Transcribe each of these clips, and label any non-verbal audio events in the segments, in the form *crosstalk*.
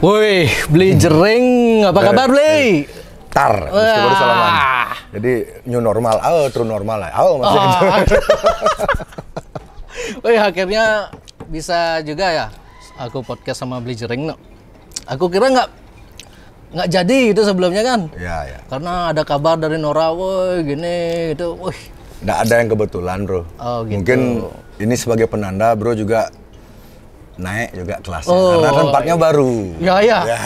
Woi, beli jering, apa kabar beli? Eh, tar, baru salaman. Jadi new normal, oh true normal lah, Oh, masih. Oh, Woi, akhirnya bisa juga ya. Aku podcast sama beli jering, no. Aku kira nggak nggak jadi itu sebelumnya kan? Iya, iya. Karena ada kabar dari Nora, woi gini itu, woi. Nggak ada yang kebetulan, bro. Oh, gitu. Mungkin ini sebagai penanda, bro juga naik juga kelasnya oh, karena tempatnya iya. baru. Ya ya. ya.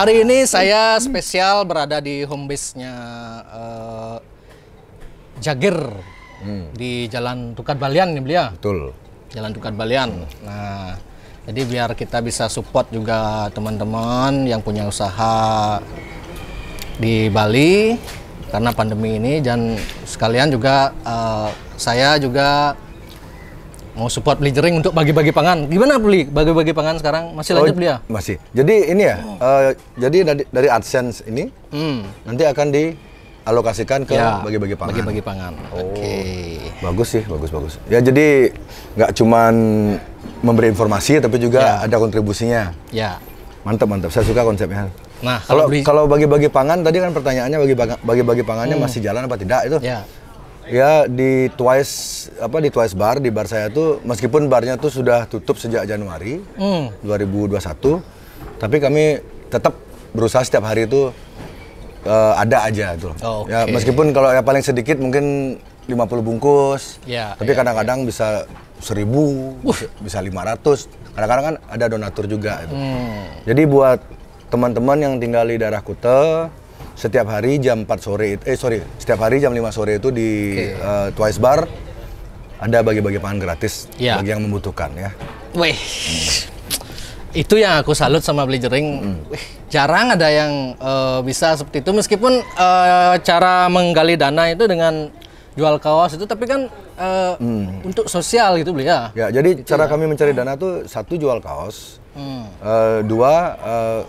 hari ini saya spesial berada di home base-nya uh, Jagir hmm. di Jalan Tukat Balian nih belia. Betul. Jalan Tukat Balian. Nah, jadi biar kita bisa support juga teman-teman yang punya usaha di Bali karena pandemi ini dan sekalian juga uh, saya juga Mau support beli jering untuk bagi-bagi pangan. Gimana beli bagi-bagi pangan sekarang? Masih lanjut oh, beli ya? Masih. Jadi ini ya, oh. uh, jadi dari, dari AdSense ini hmm. nanti akan dialokasikan ke ya, bagi-bagi ya, pangan. Bagi-bagi pangan. Oh. Oke. Okay. Bagus sih, bagus bagus. Ya jadi nggak cuman memberi informasi tapi juga ya. ada kontribusinya. Ya. Mantap mantap. Saya suka konsepnya. Nah, kalau kalau bagi-bagi pangan tadi kan pertanyaannya bagi-bagi pangannya hmm. masih jalan apa tidak itu? Ya Ya di Twice apa di Twice Bar di bar saya tuh meskipun barnya tuh sudah tutup sejak Januari hmm. 2021, tapi kami tetap berusaha setiap hari itu uh, eh, ada aja tuh. Gitu oh, okay. Ya meskipun kalau yang paling sedikit mungkin 50 bungkus. Ya, tapi ya, kadang-kadang ya, ya. bisa seribu, uh. bisa 500. Kadang-kadang kan ada donatur juga. Itu. Hmm. Jadi buat teman-teman yang tinggal di daerah Kuta, setiap hari jam 4 sore eh sorry setiap hari jam 5 sore itu di okay. uh, eh, Twice Bar ada bagi-bagi pangan gratis yeah. bagi yang membutuhkan ya. Weh Hmm itu yang aku salut sama jering. Hmm. Wih, jarang ada yang uh, bisa seperti itu meskipun uh, cara menggali dana itu dengan jual kaos itu tapi kan uh, hmm. untuk sosial gitu beli ya. Ya, jadi gitu cara ya. kami mencari dana tuh satu jual kaos. hmm. Uh, dua uh,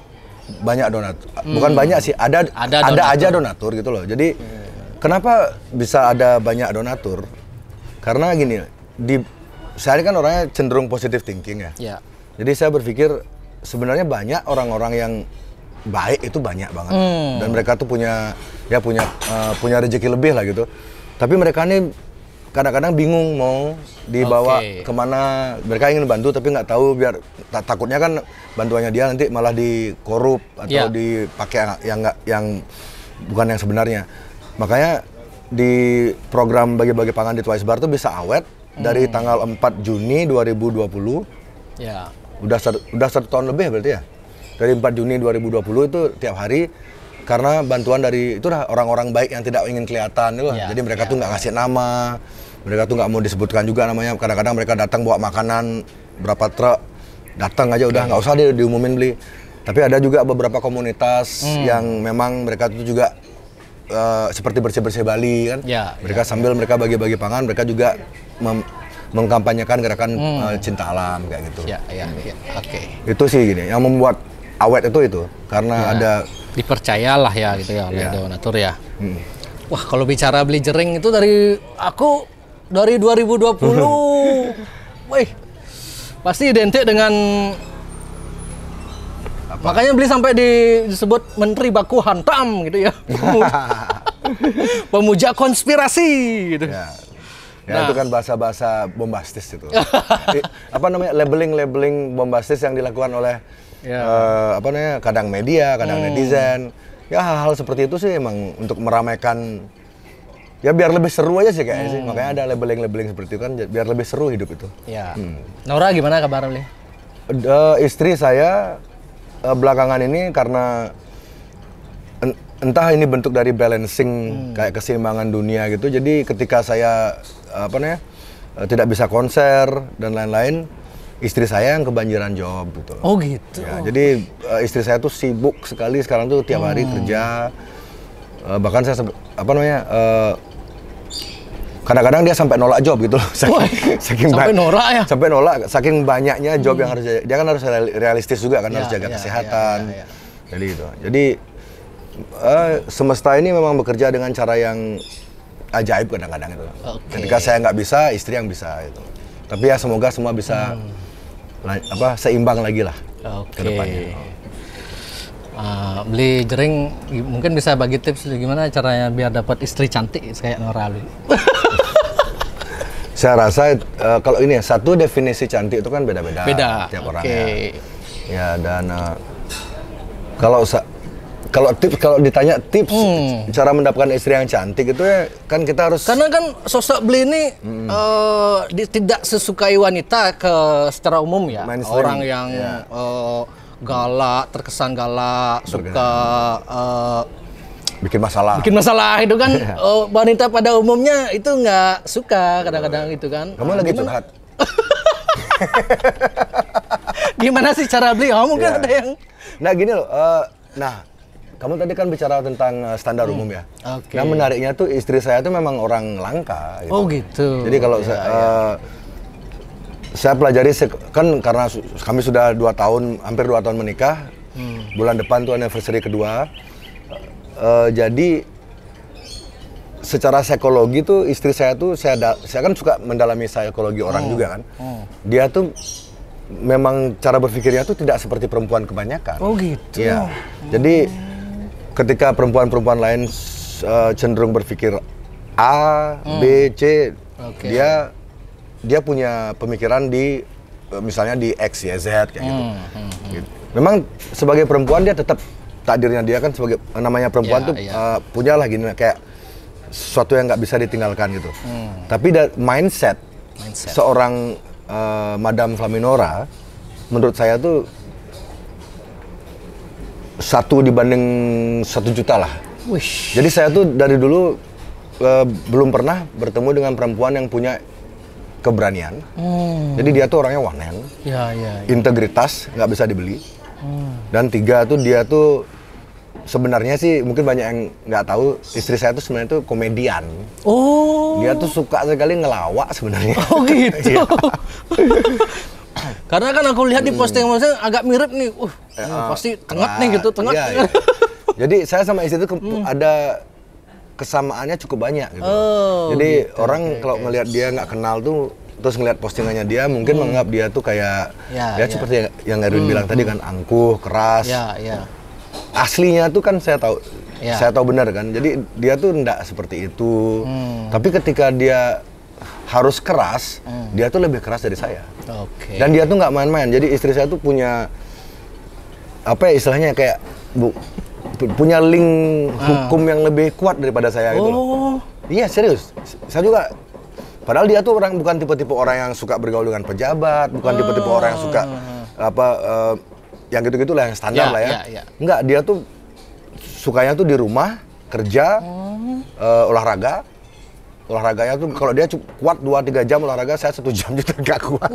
banyak donatur hmm. bukan banyak sih ada ada, ada aja donatur gitu loh jadi hmm. kenapa bisa ada banyak donatur karena gini di saya kan orangnya cenderung positive thinking ya yeah. jadi saya berpikir sebenarnya banyak orang-orang yang baik itu banyak banget hmm. dan mereka tuh punya ya punya uh, punya rezeki lebih lah gitu tapi mereka ini kadang-kadang bingung mau dibawa okay. kemana mereka ingin bantu tapi nggak tahu biar tak takutnya kan bantuannya dia nanti malah dikorup atau yeah. dipakai yang nggak yang bukan yang sebenarnya makanya di program bagi-bagi pangan di Twice Bar itu bisa awet hmm. dari tanggal 4 Juni 2020 ya yeah. udah udah satu tahun lebih berarti ya dari 4 Juni 2020 itu tiap hari karena bantuan dari itulah orang-orang baik yang tidak ingin kelihatan itu Ya, jadi mereka ya. tuh nggak ngasih nama mereka tuh nggak mau disebutkan juga namanya kadang-kadang mereka datang bawa makanan berapa truk datang aja udah ya, nggak ya. usah dia diumumin beli tapi ada juga beberapa komunitas hmm. yang memang mereka tuh juga uh, seperti bersih bersih Bali kan ya, mereka ya, ya, sambil mereka bagi-bagi pangan mereka juga mengkampanyekan gerakan hmm. uh, cinta alam kayak gitu ya, ya, ya. oke okay. itu sih gini yang membuat awet itu itu karena ya. ada dipercayalah ya gitu ya oleh ya. Dewan ya. Hmm. Wah kalau bicara beli jering itu dari aku dari 2020, *laughs* wih pasti identik dengan Apa? makanya beli sampai di, disebut Menteri Baku Hantam gitu ya, *laughs* *laughs* pemuja konspirasi gitu. Ya. Ya, nah. itu kan bahasa-bahasa bombastis itu. Eh, apa namanya? labeling-labeling bombastis yang dilakukan oleh yeah. Ya. uh, apa namanya kadang media kadang hmm. netizen ya hal-hal seperti itu sih emang untuk meramaikan ya biar lebih seru aja sih kayaknya hmm. sih makanya ada labeling-labeling seperti itu kan biar lebih seru hidup itu ya hmm. Nora gimana kabar Li? Uh, istri saya uh, belakangan ini karena en entah ini bentuk dari balancing hmm. kayak keseimbangan dunia gitu jadi ketika saya apa namanya eh, tidak bisa konser dan lain-lain istri saya yang kebanjiran job gitu loh. Oh gitu. Ya, jadi uh, istri saya tuh sibuk sekali sekarang tuh tiap hari hmm. kerja. Uh, bahkan saya apa namanya uh, kadang-kadang dia sampai nolak job gitu loh saking, Woy, *laughs* saking sampai nolak ya sampai nolak saking banyaknya job hmm. yang harus dia kan harus realistis juga kan ya, harus jaga ya, ya kesehatan ya, ya, ya. jadi itu jadi uh, semesta ini memang bekerja dengan cara yang ajaib kadang-kadang itu okay. ketika saya nggak bisa istri yang bisa itu tapi ya semoga semua bisa hmm apa seimbang lagi lah okay. ke depannya. Uh, beli jering mungkin bisa bagi tips gimana caranya biar dapat istri cantik kayak Nora Ali. *laughs* Saya rasa uh, kalau ini ya, satu definisi cantik itu kan beda-beda Beda. tiap okay. orangnya. Ya dan uh, kalau kalau tips kalau ditanya tips hmm. cara mendapatkan istri yang cantik itu ya kan kita harus karena kan sosok beli ini hmm. uh, di, tidak sesukai wanita ke secara umum ya Mainstream. orang yang yeah. Ya. uh, galak terkesan galak suka uh, bikin masalah bikin masalah itu kan uh, *laughs* wanita pada umumnya itu nggak suka kadang-kadang gitu kan kamu ah, lagi gimana? curhat *laughs* gimana sih cara beli oh mungkin yeah. ada yang nah gini loh uh, nah kamu tadi kan bicara tentang eh, standar hmm. umum ya. Okay. Nah menariknya tuh istri saya tuh memang orang langka. Gitu. Oh gitu. Jadi kalau ya, saya, ya. Uh, eh, saya pelajari kan karena kami sudah dua tahun hampir dua tahun menikah. Hmm. Bulan depan tuh anniversary kedua. Uh, jadi secara psikologi tuh istri saya tuh saya da, saya kan suka mendalami psikologi orang hmm. juga kan. Hmm. Dia tuh memang cara berpikirnya tuh tidak seperti perempuan kebanyakan. Oh gitu. Ya. Hmm. Jadi ketika perempuan-perempuan lain uh, cenderung berpikir A, hmm. B, C, okay. dia dia punya pemikiran di eh, misalnya di X, Y, Z kayak gitu. hmm. gitu. Hmm. gitu. Memang sebagai perempuan dia tetap takdirnya dia kan sebagai eh, namanya perempuan yeah, tuh yeah. Ya. Uh, lah gini kayak sesuatu yang nggak bisa ditinggalkan gitu. Hmm. Tapi mindset, mindset seorang uh, Madam Flaminora menurut saya tuh satu dibanding satu juta lah. Wish. Jadi saya tuh dari dulu uh, belum pernah bertemu dengan perempuan yang punya keberanian. Hmm. Jadi dia tuh orangnya wanen, ya, ya, ya. integritas nggak bisa dibeli. Hmm. Dan tiga tuh dia tuh sebenarnya sih mungkin banyak yang nggak tahu istri saya tuh sebenarnya tuh komedian. Oh. Dia tuh suka sekali ngelawak sebenarnya. Oh gitu. *laughs* Iya. *laughs* Karena kan aku lihat di posting-posting hmm. agak mirip nih. Uh, ya, ah. pasti tengat nah, nih gitu, tengat Iya, iya. *laughs* Jadi saya sama istri itu hmm. ada kesamaannya cukup banyak gitu. Oh, Jadi gitu. orang okay, kalau okay. ngelihat dia nggak kenal tuh terus ngelihat postingannya dia mungkin hmm. menganggap dia tuh kayak ya, ya, ya. seperti yang Erwin hmm. bilang tadi hmm. kan angkuh, keras. Ya, ya. Aslinya tuh kan saya tahu ya. saya tahu benar kan. Jadi dia tuh enggak seperti itu. Hmm. Tapi ketika dia harus keras, hmm. dia tuh lebih keras dari saya. Okay. Dan dia tuh nggak main-main. Jadi istri saya tuh punya apa ya istilahnya kayak bu punya link ah. hukum yang lebih kuat daripada saya oh. gitu. Oh. Iya serius. Saya juga Padahal dia tuh orang bukan tipe-tipe orang yang suka bergaul dengan pejabat, bukan tipe-tipe orang yang suka ah. apa uh, yang gitu gitu lah yang standar ya, lah ya. ya, ya. Enggak, dia tuh sukanya tuh di rumah, kerja, oh. uh, olahraga, olahraganya tuh kalau dia kuat 2 3 jam olahraga saya satu jam *laughs* juga nggak kuat.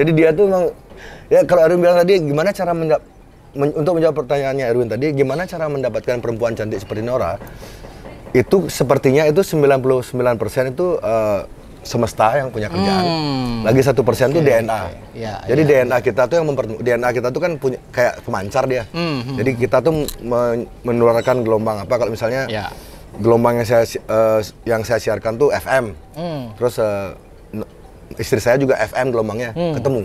Jadi dia tuh memang ya kalau Erwin bilang tadi gimana cara mendap men untuk menjawab pertanyaannya Erwin tadi gimana cara mendapatkan perempuan cantik seperti Nora? Itu sepertinya itu 99% itu uh, semesta yang punya kerjaan. Hmm. Lagi satu persen itu DNA. Okay. Yeah, Jadi yeah. DNA kita tuh yang memper DNA kita tuh kan punya kayak pemancar dia. Mm hmm. Jadi hmm. kita tuh men menularkan gelombang apa kalau misalnya yeah gelombang yang saya uh, yang saya siarkan tuh FM. Hmm. Terus uh, istri saya juga FM gelombangnya hmm. ketemu.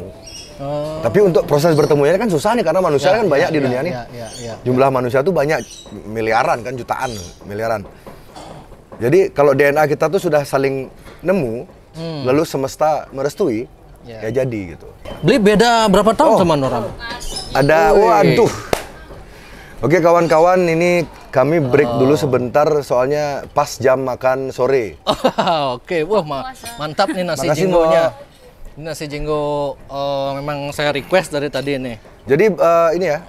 Oh. Tapi untuk proses bertemunya kan susah nih karena manusia ya, kan banyak ya, di ya, dunia ya, nih. Ya, ya, ya, ya. Jumlah ya. manusia tuh banyak miliaran kan jutaan miliaran. Jadi kalau DNA kita tuh sudah saling nemu, hmm. lalu semesta merestui, ya. ya jadi gitu. Beli beda berapa tahun oh. sama Noram? Ada waduh. Oke kawan-kawan ini kami break oh. dulu sebentar soalnya pas jam makan sore. *laughs* Oh, Oke, okay. wah ma mantap nih nasi Makasih, jenggonya. nasi jenggo uh, eh, memang saya request dari tadi ini. Jadi uh, ini ya,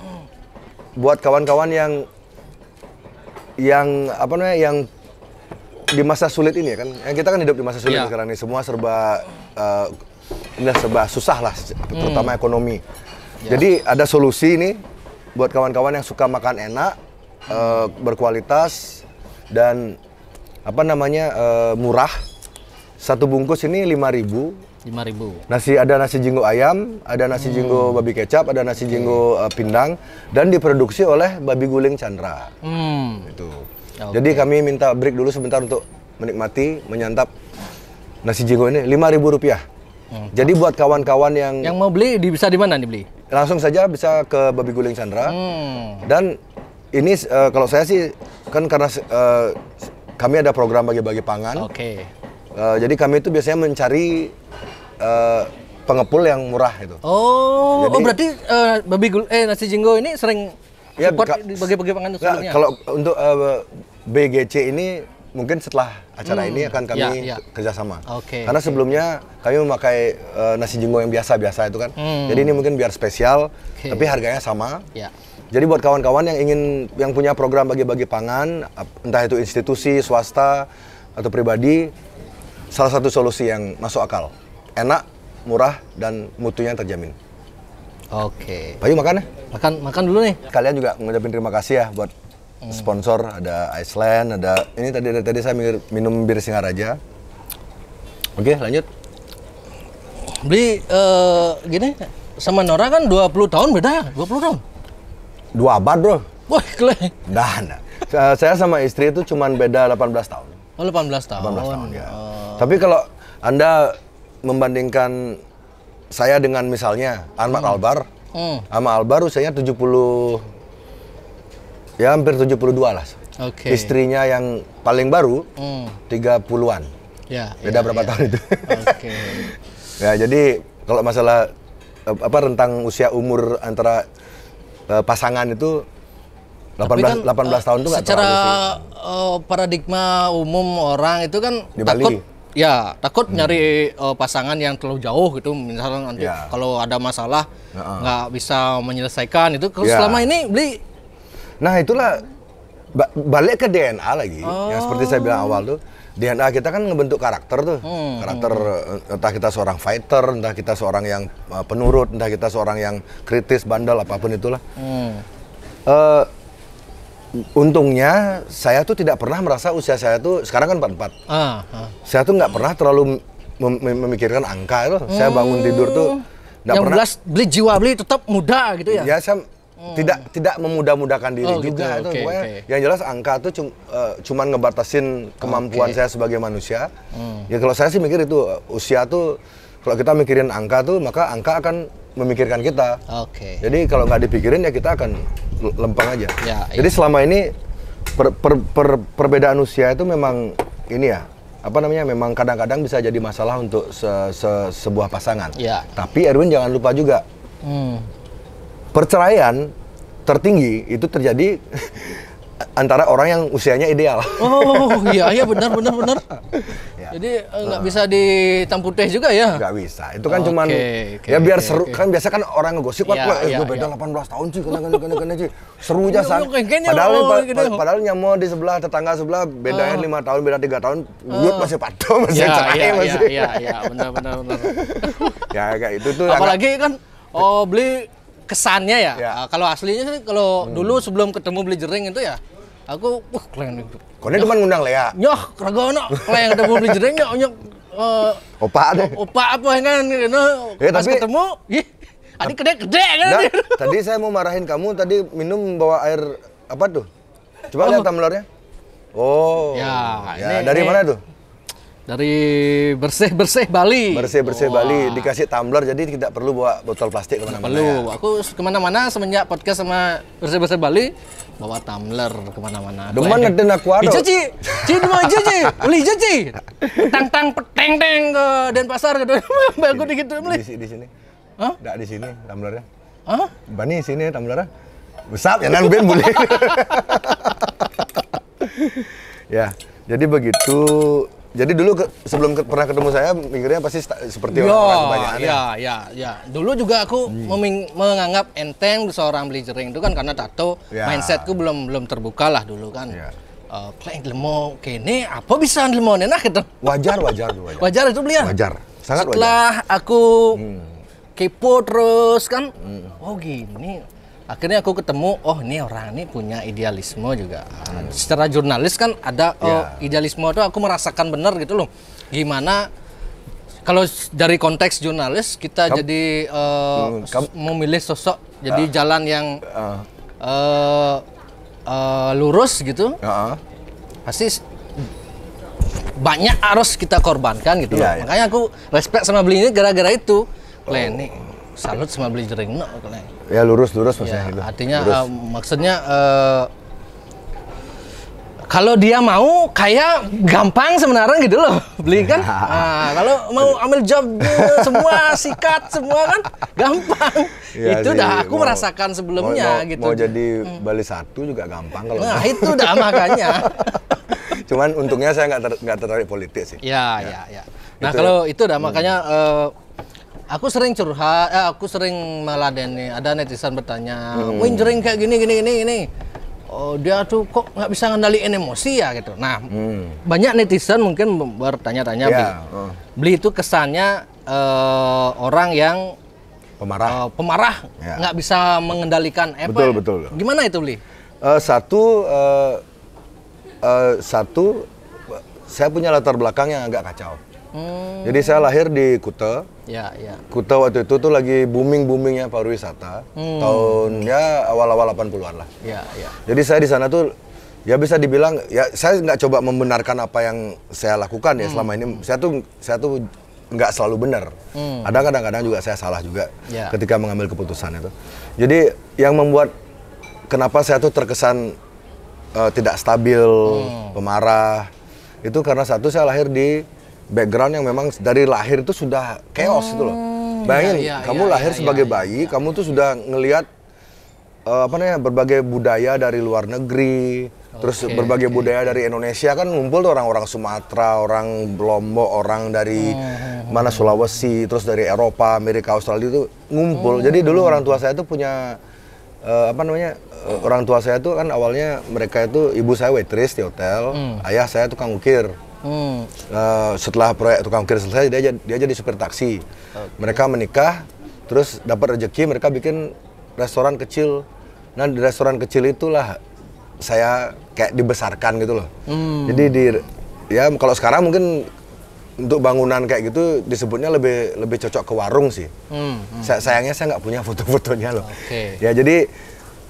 buat kawan-kawan yang yang apa namanya yang di masa sulit ini ya kan, yang eh, kita kan hidup di masa sulit yeah. sekarang ini semua serba uh, ini serba susah lah, terutama hmm. ekonomi. Yeah. Jadi ada solusi ini buat kawan-kawan yang suka makan enak, uh, berkualitas dan apa namanya uh, murah. Satu bungkus ini lima ribu lima ribu. Nasi ada nasi jinggo ayam, ada nasi hmm. jinggo babi kecap, ada nasi jinggo uh, eh, pindang dan diproduksi oleh babi guling Chandra. Hmm. Itu. Okay. Jadi kami minta break dulu sebentar untuk menikmati, menyantap nasi jinggo ini lima ribu rupiah. Hmm. Jadi buat kawan-kawan yang yang mau beli bisa di mana dibeli? Langsung saja bisa ke babi guling Chandra. Hmm. Dan ini uh, kalau saya sih kan karena uh, kami ada program bagi-bagi pangan. Oke. Okay. Uh, eh, jadi kami itu biasanya mencari uh, pengepul yang murah itu. Oh, oh, jadi, oh berarti uh, babi gul eh nasi jinggo ini sering ya, support bagi-bagi pangan itu sebelumnya. Kalau untuk uh, BGC ini mungkin setelah acara hmm, ini akan kami ya, ya. kerjasama. Okay, Karena okay. sebelumnya kami memakai uh, nasi jinggo yang biasa-biasa itu kan. Hmm. Jadi ini mungkin biar spesial, okay. tapi harganya sama. Ya. Jadi buat kawan-kawan yang ingin yang punya program bagi-bagi pangan, entah itu institusi, swasta atau pribadi, salah satu solusi yang masuk akal, enak, murah dan mutunya terjamin. Oke. Okay. Bayu makan ya? Makan makan dulu nih. Kalian juga mengucapkan terima kasih ya buat hmm. sponsor ada Iceland, ada ini tadi tadi saya minum bir Singaraja. Oke, okay, lanjut. Beli uh, gini sama Nora kan 20 tahun beda, ya? 20 tahun. Dua abad, bro. Wah, keren. Dah, Saya sama istri itu cuma beda 18 tahun. Oh, 18 tahun. 18 tahun, ya. Oh. Tapi kalau Anda membandingkan saya dengan misalnya Ahmad hmm. Albar, hmm. sama Albar usianya 70 ya hampir 72 lah. Okay. Istrinya yang paling baru hmm. 30-an. Ya, Beda ya, berapa ya. tahun itu. Oke. Okay. *laughs* ya, jadi kalau masalah eh, apa rentang usia umur antara uh, pasangan itu 18 belas kan, 18 eh, tahun itu nggak secara uh, paradigma umum orang itu kan Di takut Bali. ya takut hmm. nyari uh, pasangan yang terlalu jauh gitu misalnya nanti yeah. kalau ada masalah nggak uh -uh. bisa menyelesaikan itu kalau yeah. selama ini beli nah itulah ba balik ke DNA lagi oh. yang seperti saya bilang oh. awal tuh DNA kita kan ngebentuk karakter tuh. Hmm. Karakter eh, entah kita seorang fighter, entah kita seorang yang uh, penurut, entah kita seorang yang kritis, bandel, apapun itulah. Hmm. Uh, untungnya saya tuh tidak pernah merasa usia saya tuh sekarang kan 44. Uh, uh. Saya tuh nggak pernah terlalu mem memikirkan angka itu. Hmm. Saya bangun tidur tuh hmm. nggak pernah. Belas, beli jiwa beli tetap muda gitu ya. Ya saya Hmm. Tidak tidak memudah-mudahkan diri oh, juga gitu. itu okay, Okay. Yang jelas angka tuh cum, uh, cuman ngebatasin kemampuan okay. saya sebagai manusia. Hmm. Ya kalau saya sih mikir itu eh, usia tuh kalau kita mikirin angka tuh maka angka akan memikirkan kita. Okay. Jadi kalau nggak dipikirin ya kita akan lempeng aja. Ya, ya, Jadi selama ini per, per, per, perbedaan usia itu memang ini ya apa namanya memang kadang-kadang bisa jadi masalah untuk se, se, sebuah pasangan. Ya. Tapi Erwin jangan lupa juga hmm perceraian tertinggi itu terjadi *laughs* antara orang yang usianya ideal. Oh *laughs* iya iya benar benar benar. ya. Jadi eh, nggak uh, bisa ditampu teh juga ya? Nggak bisa. Itu kan okay, cuman okay, ya biar okay, seru okay. kan biasa kan orang ngegosip kan, yeah, ya, eh, yeah, gue beda yeah. Ya. 18 tahun sih kena kena kena kena sih. Seru iya, aja iya, san. Iya, padahal oh, pa gitu. padahal nyamo di sebelah tetangga sebelah bedanya ah. lima tahun beda tiga tahun, uh. Ah. gue masih patuh masih yeah, cerai yeah, masih. Iya iya benar benar benar. *laughs* ya kayak itu tuh. Apalagi kan oh beli kesannya ya. ya. Uh, kalau aslinya sih kalau hmm. dulu sebelum ketemu beli jering itu ya aku wah keren itu. Kone cuma ngundang Lea. Ya? Nyoh, ragono, keren ketemu beli jering nyok nyok uh, eh, opa deh. Opa apa yang kan gitu. Ya, pas tapi, ketemu, ih, ini gede-gede kan. Nah, gitu. tadi saya mau marahin kamu tadi minum bawa air apa tuh? Coba oh. lihat tumblernya. Oh. Ya, ya ini, dari ini. mana tuh? Dari Bersih Bersih Bali. Bersih Bersih wow. Bali dikasih tumbler jadi tidak perlu bawa botol plastik kemana-mana. Perlu. Ya. Aku kemana-mana semenjak podcast sama Bersih Bersih Bali bawa tumbler kemana-mana. Demen ngeden aku ada. Cuci, cuci cuci mau cuci beli cuci Tang tang peteng teng ke Denpasar gitu. Bagus dikit tuh beli. Di, di sini. Hah? Enggak di sini tumblernya. Hah? Bani sini tumblernya. Besar ya nang ben boleh. *laughs* ya, jadi begitu jadi dulu ke, sebelum ke, pernah ketemu saya mikirnya pasti seperti orang, orang kebanyakan. Ya, ya, ya. ya. Dulu juga aku hmm. menganggap enteng seorang belijering itu kan karena tato ya. mindsetku belum belum terbuka lah dulu kan. Ya. Uh, eh, Klaim lemo kene apa bisa lemo nah gitu. Wajar, wajar, wajar. Wajar itu beliau. Wajar. Sangat Setelah wajar. aku hmm. kepo terus kan, hmm. oh gini akhirnya aku ketemu oh ini orang ini punya idealisme juga hmm. secara jurnalis kan ada yeah. oh, iya. idealisme itu aku merasakan benar gitu loh gimana kalau dari konteks jurnalis kita jadi uh, memilih sosok jadi uh, jalan yang uh, uh, uh, lurus gitu uh, pasti banyak arus kita korbankan gitu yeah, loh yeah. Iya. makanya aku respect sama beli ini gara-gara itu Lenny oh. salut sama beli jering no, ya lurus lurus maksudnya ya, gitu. artinya lurus. Uh, maksudnya uh, kalau dia mau kayak gampang sebenarnya gitu loh *laughs* beli kan ya. nah, kalau mau ambil job eh, semua sikat semua kan gampang ya itu sih, dah aku mau, merasakan sebelumnya mau, gitu mau jadi hmm. Bali satu juga gampang kalau nah itu dah makanya *laughs* cuman untungnya saya nggak ter, tertarik politik sih ya ya ya, ya. nah kalau itu dah hmm. makanya uh, Aku sering curhat, eh, aku sering meladeni. Ada netizen bertanya, hmm. Win jering kayak gini gini gini gini. Oh, dia tuh kok nggak bisa ngendaliin emosi ya gitu. Nah, hmm. banyak netizen mungkin bertanya-tanya. Yeah. Beli. Oh. itu kesannya uh, orang yang pemarah, uh, pemarah ya. nggak yeah. bisa mengendalikan apa. Betul betul. Gimana itu beli? Uh, satu, uh, uh, satu, saya punya latar belakang yang agak kacau. Hmm. Jadi saya lahir di Kuta, Ya, ya. Kuta waktu itu tuh lagi booming boomingnya pariwisata hmm. ya awal-awal 80-an lah. Ya, ya. Jadi saya di sana tuh ya bisa dibilang ya saya nggak coba membenarkan apa yang saya lakukan ya hmm. selama ini saya tuh saya tuh nggak selalu benar. Hmm. Ada kadang-kadang juga saya salah juga ya. ketika mengambil keputusan itu. Jadi yang membuat kenapa saya tuh terkesan uh, tidak stabil, hmm. pemarah itu karena satu saya lahir di background yang memang dari lahir itu sudah chaos gitu hmm. itu loh. Bayangin, ya, ya, kamu ya, lahir ya, sebagai ya, bayi, ya. kamu tuh sudah ngelihat uh, apa namanya berbagai budaya dari luar negeri, okay, terus berbagai budaya dari Indonesia kan ngumpul tuh orang-orang Sumatera, orang Lombok, orang dari hmm, hmm, hmm mana hmm. Sulawesi, terus dari Eropa, Amerika, Australia itu ngumpul. Hmm, Jadi dulu orang tua saya tuh punya uh, apa namanya uh, orang tua saya tuh kan awalnya mereka itu ibu saya waitress di hotel, hmm. ayah saya tukang ukir. Hmm. Uh, setelah proyek tukang ukir selesai, dia dia jadi supir taksi. Okay. Mereka menikah, terus dapat rezeki, mereka bikin restoran kecil. Nah di restoran kecil itulah saya kayak dibesarkan gitu loh. Hmm. Jadi di ya kalau sekarang mungkin untuk bangunan kayak gitu disebutnya lebih lebih cocok ke warung sih. Hmm. hmm. sayangnya saya nggak punya *laughs* foto-fotonya loh. Okay. Ya jadi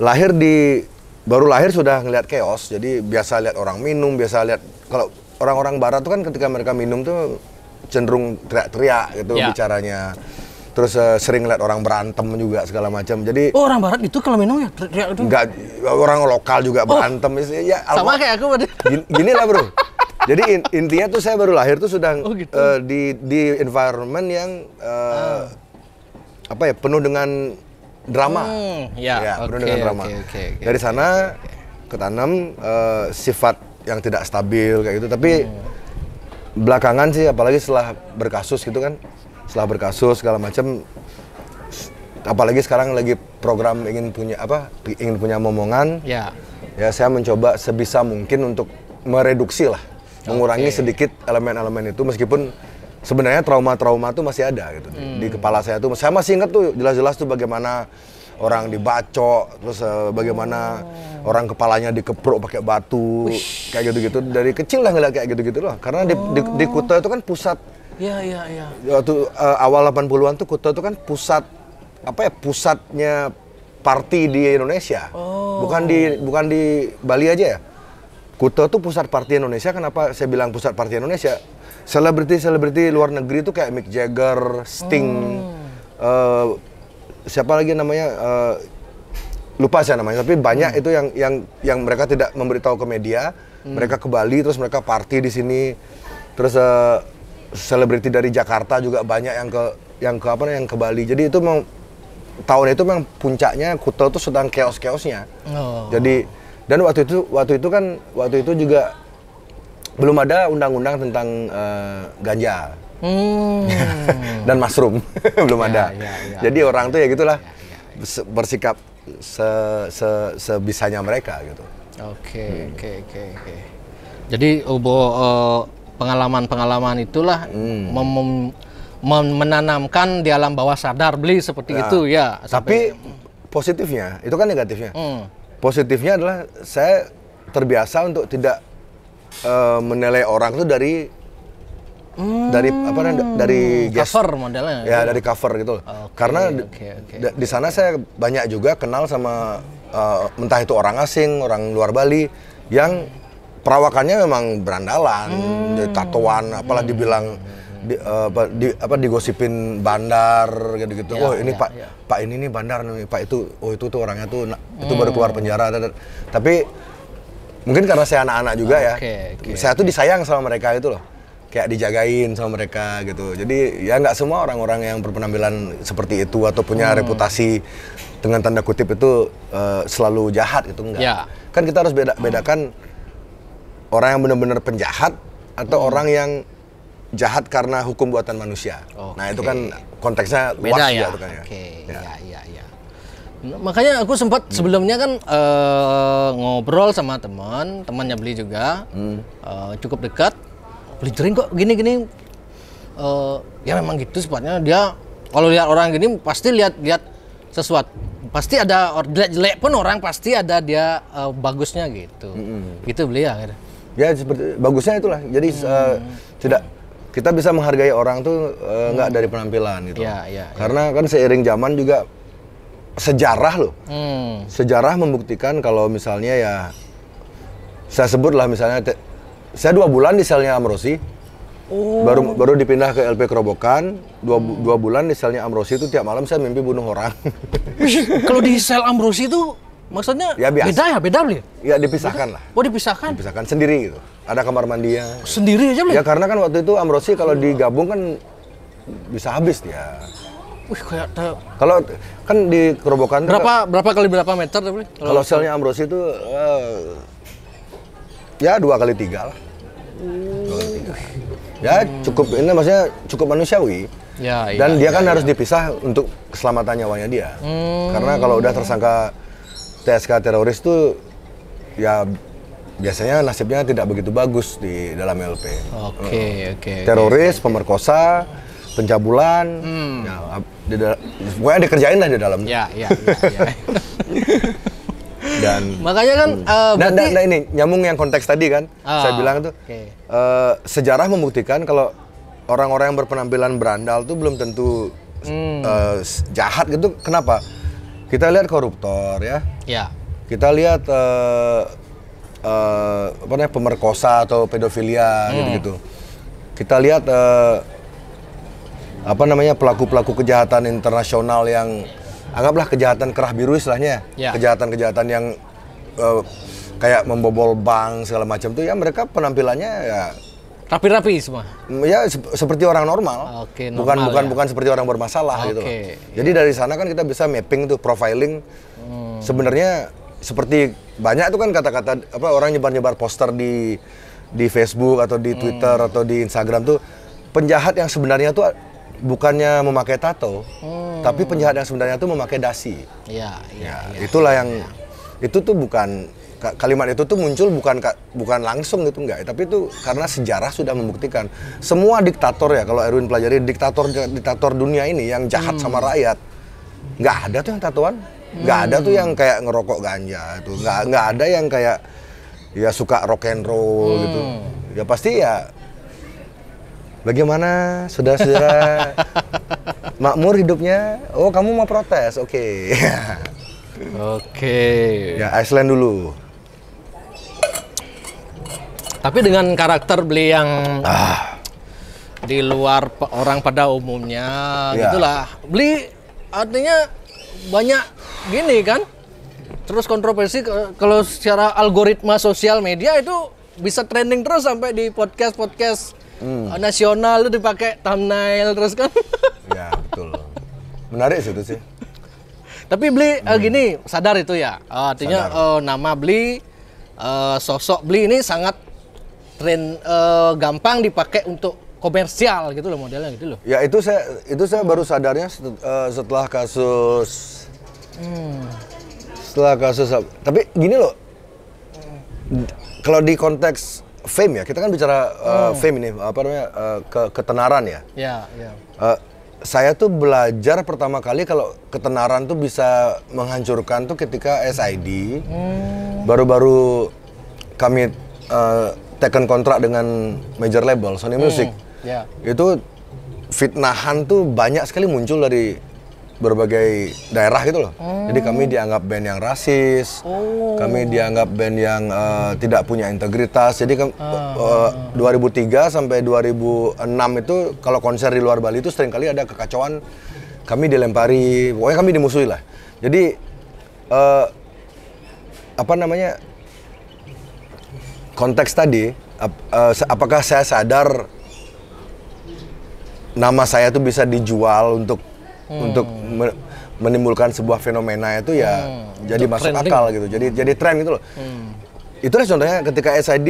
lahir di baru lahir sudah ngelihat chaos. Jadi biasa lihat orang minum, biasa lihat kalau orang-orang barat tuh kan ketika mereka minum tuh cenderung teriak-teriak gitu yeah. bicaranya terus uh, sering lihat orang berantem juga segala macam jadi oh, orang barat itu kalau minum ya teriak itu enggak orang lokal juga oh. berantem ya, ya sama kayak aku gini, gini lah bro jadi in, intinya tuh saya baru lahir tuh sudah oh, gitu. uh, di di environment yang uh, ah. apa ya penuh dengan drama hmm, ya, ya okay, penuh dengan drama okay, okay, okay, dari sana okay, okay. ketanam uh, sifat yang tidak stabil kayak gitu tapi hmm. belakangan sih apalagi setelah berkasus gitu kan setelah berkasus segala macam apalagi sekarang lagi program ingin punya apa ingin punya momongan ya ya saya mencoba sebisa mungkin untuk mereduksi lah okay. mengurangi sedikit elemen-elemen itu meskipun sebenarnya trauma-trauma tuh masih ada gitu hmm. di kepala saya tuh saya masih ingat tuh jelas-jelas tuh bagaimana orang dibacok terus uh, bagaimana oh. orang kepalanya dikepruk pakai batu Wish. kayak gitu-gitu dari kecil lah ngeliat kayak gitu-gitu loh karena oh. di, di, Kuta itu kan pusat ya ya ya waktu uh, awal 80-an tuh Kuta itu kan pusat apa ya pusatnya party di Indonesia oh. bukan di bukan di Bali aja ya Kuta tuh pusat party Indonesia kenapa saya bilang pusat party Indonesia selebriti selebriti luar negeri tuh kayak Mick Jagger Sting hmm. uh, siapa lagi namanya uh, lupa sih namanya tapi banyak hmm. itu yang yang yang mereka tidak memberitahu ke media hmm. mereka ke Bali terus mereka party di sini terus eh, selebriti uh, dari Jakarta juga banyak yang ke yang ke apa yang ke Bali jadi itu memang tahun itu memang puncaknya kuto itu sedang chaos chaosnya oh. jadi dan waktu itu waktu itu kan waktu itu juga belum ada undang-undang tentang uh, ganja Hmm. Dan mushroom *laughs* belum ya, ada. Ya, ya, Jadi ya, orang tuh ya gitulah ya, ya, ya. bersikap se, se sebisanya mereka gitu. Oke, hmm. oke, oke, Jadi obo eh, pengalaman-pengalaman itulah hmm. mem, mem, menanamkan di alam bawah sadar beli seperti ya. itu ya. Tapi sampai... positifnya, itu kan negatifnya. Hmm. Positifnya adalah saya terbiasa untuk tidak uh, menilai orang itu dari Hmm. dari apa dari guest, cover modelnya ya ya dari cover gitu Okay, karena okay, okay, okay. di sana saya banyak juga kenal sama uh, entah itu orang asing orang luar Bali yang perawakannya memang berandalan hmm. tatoan apalah hmm. dibilang di, eh, apa, di, apa digosipin bandar gitu-gitu. ya, oh ini ya, Pak ya. Pak ini nih bandar nih Pak itu oh itu tuh orangnya tuh nah, itu hmm. baru keluar penjara. Tapi mungkin karena saya anak-anak juga okay, ya. Okay, saya tuh disayang sama mereka itu loh kayak dijagain sama mereka gitu. Jadi ya nggak semua orang-orang yang berpenampilan seperti itu atau punya hmm. reputasi dengan tanda kutip itu uh, selalu jahat gitu enggak. Ya. Kan kita harus beda hmm. bedakan hmm. orang yang benar-benar penjahat atau hmm. orang yang jahat karena hukum buatan manusia. Okay. Nah, itu kan konteksnya luas ya. Gitu kan ya. Oke. Okay. Ya. iya ya. ya, ya. Nah, makanya aku sempat hmm. sebelumnya kan uh, ngobrol sama teman, temannya beli juga. Hmm. Uh, cukup dekat Littering kok gini-gini uh, eh, ya memang gitu sifatnya dia kalau lihat orang gini pasti lihat lihat sesuatu pasti ada jelek jelek pun orang pasti ada dia uh, bagusnya gitu mm-hmm. gitu beli ya ya seperti bagusnya itulah jadi mm-hmm. uh, tidak kita bisa menghargai orang tuh uh, nggak mm. dari penampilan gitu ya, ya, ya. karena yeah. kan seiring zaman juga sejarah loh mm. sejarah membuktikan kalau misalnya ya saya sebutlah misalnya saya dua bulan di selnya Amrosi oh. baru baru dipindah ke LP Kerobokan dua, dua bulan di selnya Amrosi itu tiap malam saya mimpi bunuh orang *laughs* kalau di sel Amrosi itu maksudnya ya, biasa. beda ya beda beli ya dipisahkan lah oh dipisahkan dipisahkan sendiri gitu ada kamar mandinya sendiri aja beli ya karena kan waktu itu Amrosi kalau iya. digabung kan bisa habis dia Wih kayak kalau kan di kerobokan berapa kan, berapa kali berapa meter tapi? beli? Kalau selnya Ambrosi itu uh, ya dua kali tiga lah. Ya cukup ini maksudnya cukup manusiawi. Ya, iya, Dan iya, dia kan iya, harus dipisah untuk keselamatan nyawanya dia. Hmm. Karena kalau udah tersangka TSK teroris tuh ya biasanya nasibnya tidak begitu bagus di dalam LP. Oke, okay, oke. Okay, Teroris, okay, pemerkosa, pencabulan, hmm. ya, di, pokoknya dikerjain lah di dalam. Ya, ya, ya. ya. *laughs* dan makanya kan hmm. eh, nah uh, berarti... nah, nah ini nyambung yang konteks tadi kan ah, saya bilang tuh okay. uh, eh, sejarah membuktikan kalau orang-orang yang berpenampilan berandal tuh belum tentu hmm. uh, jahat gitu kenapa kita lihat koruptor ya ya kita lihat uh, uh, apa namanya pemerkosa atau pedofilia hmm. gitu gitu kita lihat uh, apa namanya pelaku-pelaku kejahatan internasional yang anggaplah kejahatan kerah biru istilahnya kejahatan ya. ya. kejahatan-kejahatan yang uh, kayak membobol bank segala macam tuh ya mereka penampilannya ya rapi-rapi semua mm, ya se seperti orang normal, okay, normal bukan bukan ya. bukan seperti orang bermasalah okay, gitu loh. jadi yeah. dari sana kan kita bisa mapping tuh profiling hmm. sebenarnya seperti banyak tuh kan kata-kata apa orang nyebar-nyebar poster di di Facebook atau di hmm. Twitter hmm. atau di Instagram tuh penjahat yang sebenarnya tuh bukannya memakai tato, hmm. tapi penjahat yang sebenarnya itu memakai dasi. Iya, iya Ya, ya, itulah yang iya. itu tuh bukan kalimat itu tuh muncul bukan bukan langsung gitu enggak, tapi itu karena sejarah sudah membuktikan semua diktator ya kalau Erwin pelajari diktator diktator dunia ini yang jahat hmm. sama rakyat nggak ada tuh yang tatoan, nggak hmm. ada tuh yang hmm. kayak ngerokok ganja itu, nggak nggak ada yang kayak ya suka rock and roll gitu. hmm. gitu. Ya pasti ya Bagaimana saudara-saudara *laughs* makmur hidupnya? Oh, kamu mau protes. Oke. Okay. Oke. Okay. Ya, Iceland dulu. Tapi dengan karakter beli yang ah. di luar orang pada umumnya, ya. gitulah. Beli artinya banyak gini kan? Terus kontroversi kalau secara algoritma sosial media itu bisa trending terus sampai di podcast-podcast hmm. Oh, nasional lu dipakai thumbnail terus kan *laughs* ya betul menarik situ sih tapi beli eh, hmm. uh, gini sadar itu ya uh, artinya uh, nama beli uh, eh, sosok beli ini sangat tren uh, gampang dipakai untuk komersial gitu loh modelnya gitu loh ya itu saya itu saya baru sadarnya setelah kasus hmm. setelah kasus tapi gini loh hmm. kalau di konteks fame ya, kita kan bicara uh, hmm. fame ini apa namanya uh, ke ketenaran ya. Ya, yeah. Ya. Uh, saya tuh belajar pertama kali kalau ketenaran tuh bisa menghancurkan tuh ketika SID. baru hmm. Baru-baru kami uh, taken kontrak dengan major label Sony Music. Hmm. Yeah. Itu fitnahan tuh banyak sekali muncul dari berbagai daerah gitu loh. Hmm. Jadi kami dianggap band yang rasis, oh. kami dianggap band yang uh, tidak punya integritas. Jadi uh. Uh, 2003 sampai 2006 itu kalau konser di luar Bali itu sering kali ada kekacauan, kami dilempari, pokoknya kami dimusuhi lah. Jadi uh, apa namanya konteks tadi, ap, uh, apakah saya sadar nama saya tuh bisa dijual untuk hmm. untuk menimbulkan sebuah fenomena itu ya hmm. jadi untuk masuk trending. akal gitu. Jadi jadi tren gitu loh. Hmm. Itulah contohnya ketika SID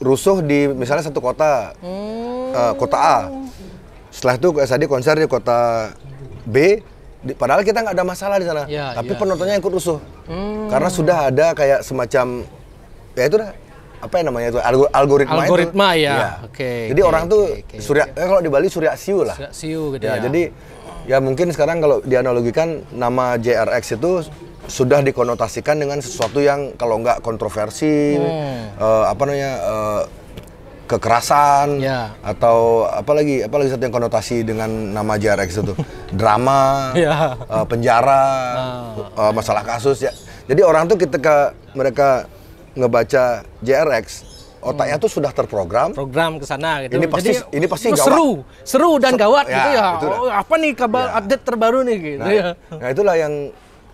rusuh di misalnya satu kota hmm. uh, kota A. Setelah itu SID konser di kota B di, padahal kita nggak ada masalah di sana. Ya, tapi ya. penontonnya ikut rusuh. Hmm. Karena sudah ada kayak semacam ya itu dah apa yang namanya itu Algo, algoritma, algoritma itu. ya. Iya. ya. Okay, jadi okay, orang okay, okay, surya okay. Eh, kalau di Bali surya siu lah. Surya siu gitu ya. ya. Jadi ya mungkin sekarang kalau dianalogikan nama JRX itu sudah dikonotasikan dengan sesuatu yang kalau nggak kontroversi hmm. uh, apa namanya uh, kekerasan ya. atau apalagi apalagi satu yang konotasi dengan nama JRX itu *laughs* drama ya. uh, penjara uh. Uh, masalah kasus ya jadi orang tuh ketika mereka ngebaca JRX otaknya hmm. tuh sudah terprogram. Program ke sana gitu. Ini pasti Jadi, ini pasti gawat. Seru, seru dan gawat ya, gitu ya. Oh, Apa nih kabar ya. update terbaru nih gitu nah, ya. Nah, itulah yang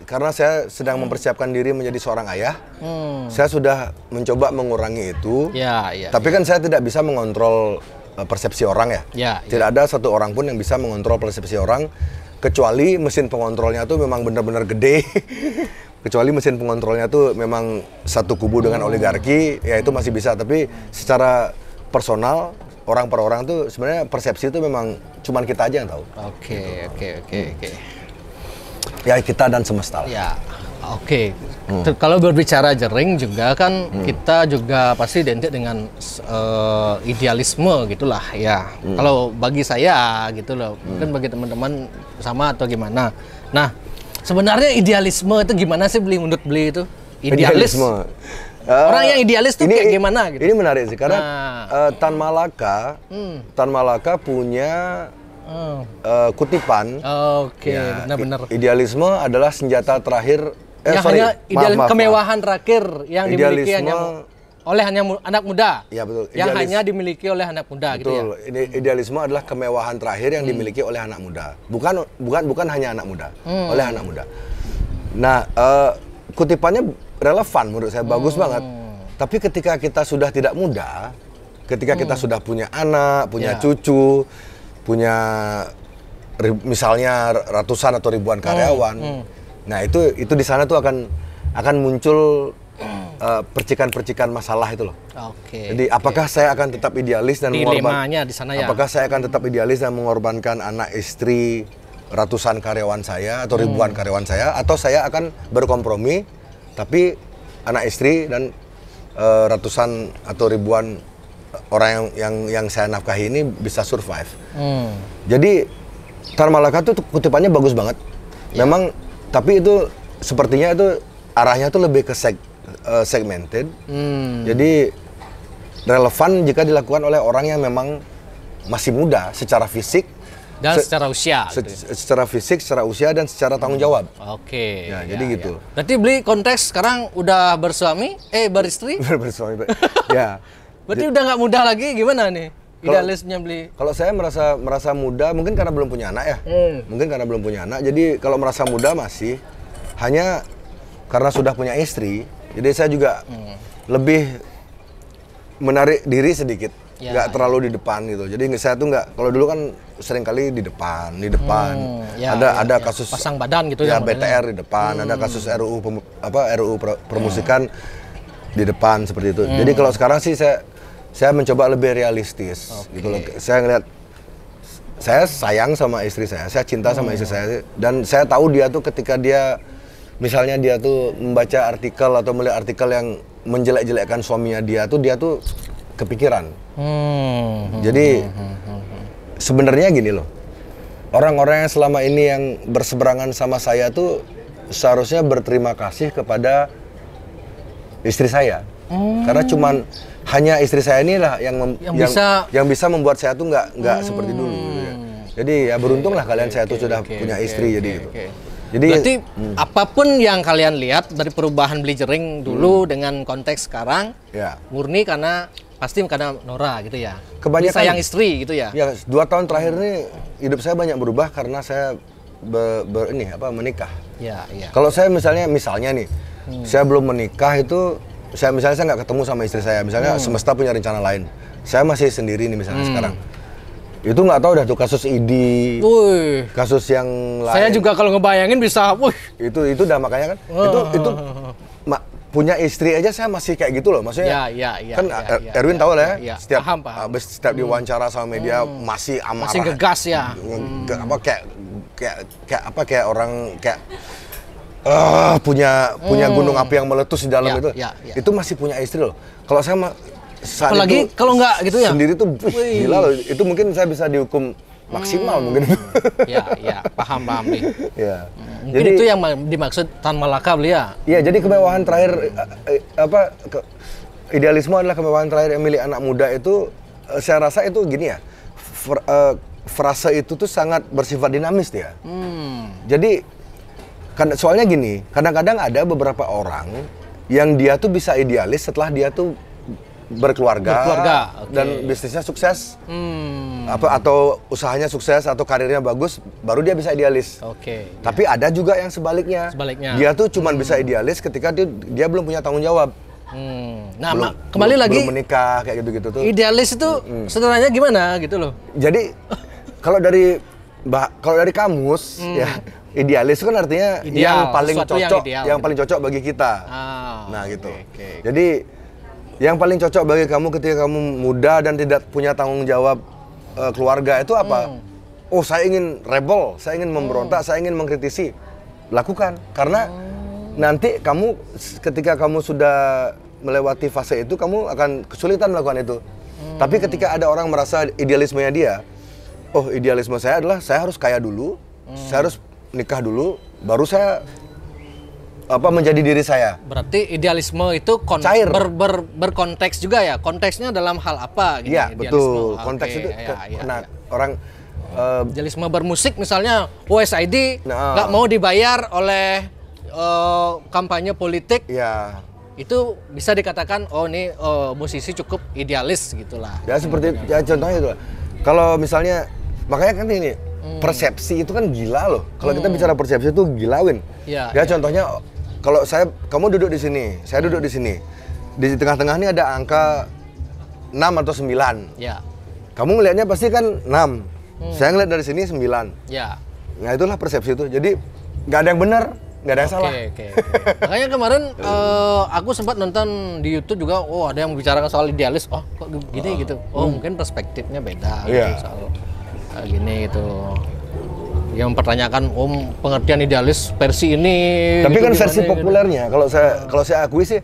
karena saya sedang mempersiapkan diri menjadi seorang ayah. Hmm. Saya sudah mencoba mengurangi itu. Ya, ya. Tapi ya. kan saya tidak bisa mengontrol eh, persepsi orang ya. ya tidak ya. ada satu orang pun yang bisa mengontrol persepsi orang kecuali mesin pengontrolnya tuh memang benar-benar gede *laughs* kecuali mesin pengontrolnya tuh memang satu kubu dengan hmm. oligarki ya itu masih bisa tapi secara personal orang per orang tuh sebenarnya persepsi itu memang cuman kita aja yang tahu. Oke, gitu. oke, oke, oke. Ya kita dan semesta. Ya. Oke. Okay. Hmm. Kalau berbicara jering juga kan hmm. kita juga pasti identik dengan uh, idealisme gitulah ya. Hmm. Kalau bagi saya gitu loh, hmm. mungkin bagi teman-teman sama atau gimana. Nah, Sebenarnya idealisme itu gimana sih beli menurut beli itu? Idealisme. Uh, Orang eh, yang idealis tuh ini, kayak gimana gitu. Ini menarik sih karena nah. uh, Tan Malaka, hmm. Tan Malaka punya hmm. uh, kutipan. Oke, okay. ya, benar-benar. Idealisme adalah senjata terakhir. Eh, ya, sorry, hanya maaf, kemewahan maaf. terakhir yang idealisme, dimiliki yang oleh hanya mu anak muda. Ya betul. Idealis, yang hanya dimiliki oleh anak muda betul. gitu ya. Ide idealisme adalah kemewahan terakhir yang hmm. dimiliki oleh anak muda. Bukan bukan bukan hanya anak muda, hmm. oleh anak muda. Nah, uh, kutipannya relevan menurut saya bagus hmm. banget. Tapi ketika kita sudah tidak muda, ketika hmm. kita sudah punya anak, punya yeah. cucu, punya misalnya ratusan atau ribuan hmm. karyawan. Hmm. Hmm. Nah, itu itu di sana tuh akan akan muncul Eh, percikan-percikan uh, masalah itu loh. Oke. Okay, Jadi apakah okay. saya akan tetap idealis dan mengorbankan di sana ya. Apakah saya akan tetap idealis dan mengorbankan anak istri ratusan karyawan saya atau hmm. ribuan hmm. karyawan saya atau saya akan berkompromi tapi anak istri dan uh, ratusan atau ribuan eh, orang yang yang yang saya nafkahi ini bisa survive. Hmm. Jadi Tarmalaka tuh kutipannya bagus banget. Yeah. Memang tapi itu sepertinya itu arahnya tuh lebih ke seg uh, segmented. Hmm. Jadi relevan jika dilakukan oleh orang yang memang masih muda secara fisik dan se secara usia se gitu. Ya? secara fisik secara usia dan secara tanggung jawab oke okay, ya, ya jadi ya, ya. gitu berarti beli konteks sekarang udah bersuami eh beristri *laughs* bersuami ber ya *laughs* berarti udah nggak muda lagi gimana nih idealisnya beli kalau saya merasa merasa muda mungkin karena belum punya anak ya hmm. mungkin karena belum punya anak jadi kalau merasa muda masih hanya karena sudah punya istri jadi saya juga hmm. lebih menarik diri sedikit, ya, nggak terlalu di depan gitu. Jadi saya tuh nggak, kalau dulu kan sering kali di depan, di depan. Hmm, ya, ada ya, ada ya. kasus pasang badan gitu ya. Ya BTR di depan, hmm. ada kasus RUU apa RUU permusikan hmm. Ya. di depan seperti itu. Hmm. Jadi kalau sekarang sih saya saya mencoba lebih realistis okay. gitu loh. Saya ngeliat saya sayang sama istri saya, saya cinta sama hmm. istri saya dan saya tahu dia tuh ketika dia misalnya dia tuh membaca artikel atau melihat artikel yang menjelek-jelekkan suaminya dia tuh dia tuh kepikiran. Hmm. Jadi hmm, hmm, hmm, sebenarnya gini loh. Orang-orang yang selama ini yang berseberangan sama saya tuh seharusnya berterima kasih kepada istri saya. Hmm. Karena cuman hanya istri saya inilah yang yang, yang bisa yang bisa membuat saya tuh nggak nggak hmm. seperti dulu. Gitu ya. Jadi ya beruntunglah okay, kalian okay, saya tuh okay, sudah okay, punya okay, istri okay, jadi okay, gitu. Jadi berarti hmm. apapun yang kalian lihat dari perubahan Blizzering dulu hmm. dengan konteks sekarang, ya. murni karena pasti karena Nora gitu ya. Kebanyakan Jadi sayang istri gitu ya. Ya dua tahun terakhir ini hidup saya banyak berubah karena saya ber, be, ini apa menikah. Ya, ya. Kalau saya misalnya misalnya nih, hmm. saya belum menikah itu saya misalnya saya nggak ketemu sama istri saya, misalnya hmm. semesta punya rencana lain. Saya masih sendiri nih misalnya hmm. sekarang itu nggak tahu udah tuh kasus ID. Wih. Kasus yang lain. Saya juga kalau ngebayangin bisa, wih. Itu itu udah makanya kan. Uh. Itu itu ma, punya istri aja saya masih kayak gitu loh maksudnya. Ya, ya, ya, kan ya, eh, ya, Erwin ya, tahu lah ya, ya, ya. Setiap paham, paham. Abis setiap hmm. diwawancara sama media hmm. masih amarah. Masih ngegas ya. Hmm. Nge, hmm. apa kayak kayak kayak apa kayak orang kayak uh, punya punya hmm. gunung api yang meletus di dalam ya, itu. Ya, ya. Itu masih punya istri loh. Kalau saya saat apalagi kalau nggak gitu ya sendiri tuh Wih. gila loh itu mungkin saya bisa dihukum maksimal hmm. mungkin *laughs* ya ya paham paham nih ya hmm, mungkin jadi, itu yang dimaksud tan malaka belia ya? ya jadi kemewahan terakhir eh, eh, apa ke, idealisme adalah kemewahan terakhir yang milik anak muda itu eh, saya rasa itu gini ya fr, uh, frase itu tuh sangat bersifat dinamis dia hmm. jadi kan, soalnya gini kadang-kadang ada beberapa orang yang dia tuh bisa idealis setelah dia tuh berkeluarga, berkeluarga okay. dan bisnisnya sukses hmm. apa atau usahanya sukses atau karirnya bagus baru dia bisa idealis. Oke. Okay. Tapi yeah. ada juga yang sebaliknya. Sebaliknya. Dia tuh cuman hmm. bisa idealis ketika dia dia belum punya tanggung jawab. Hmm. Nah, belum, kembali belum, lagi belum menikah kayak gitu-gitu tuh. Idealis itu hmm. hmm. sederhananya gimana gitu loh. Jadi kalau dari kalau dari kamus hmm. ya idealis kan artinya ideal, yang paling cocok yang, ideal, yang gitu. paling cocok bagi kita. oh, nah, gitu. Okay, okay. Jadi yang paling cocok bagi kamu ketika kamu muda dan tidak punya tanggung jawab uh, keluarga itu apa? Hmm. Oh, saya ingin rebel, saya ingin memberontak, hmm. saya ingin mengkritisi. Lakukan karena hmm. nanti kamu ketika kamu sudah melewati fase itu kamu akan kesulitan melakukan itu. Hmm. Tapi ketika ada orang merasa idealismenya dia, oh idealisme saya adalah saya harus kaya dulu, hmm. saya harus nikah dulu, baru saya apa menjadi diri saya. Berarti idealisme itu kon Cair. Ber, ber, berkonteks juga ya. Konteksnya dalam hal apa gitu. Iya, ya, betul. Konteks okay, itu ya, ya, ya, nah ya. orang uh, idealisme bermusik misalnya USID nah. nggak nah, mau dibayar oleh uh, kampanye politik. Iya. Itu bisa dikatakan oh ini uh, musisi cukup idealis gitulah. Ya seperti hmm. ya contohnya itu. Kalau misalnya makanya kan ini hmm. persepsi itu kan gila loh. Kalau hmm. kita bicara persepsi itu gilawin. Iya, ya, ya, ya contohnya kalau saya kamu duduk di sini, saya duduk di sini. Di tengah-tengah ini ada angka 6 atau 9. Ya. Kamu ngelihatnya pasti kan 6. Hmm. Saya ngelihat dari sini 9. Ya. Nah, itulah persepsi itu. Jadi nggak ada yang benar, nggak ada yang okay, salah. Okay, okay. Makanya kemarin uh, *laughs* aku sempat nonton di YouTube juga, oh ada yang membicarakan soal idealis. Oh kok gini gitu uh, ya gitu. Oh hmm. mungkin perspektifnya beda yeah. Gitu, soal uh, gini gitu yang mempertanyakan om oh, pengertian idealis versi ini. Tapi gitu, kan versi gimana, ya? populernya gitu. kalau saya kalau saya akui sih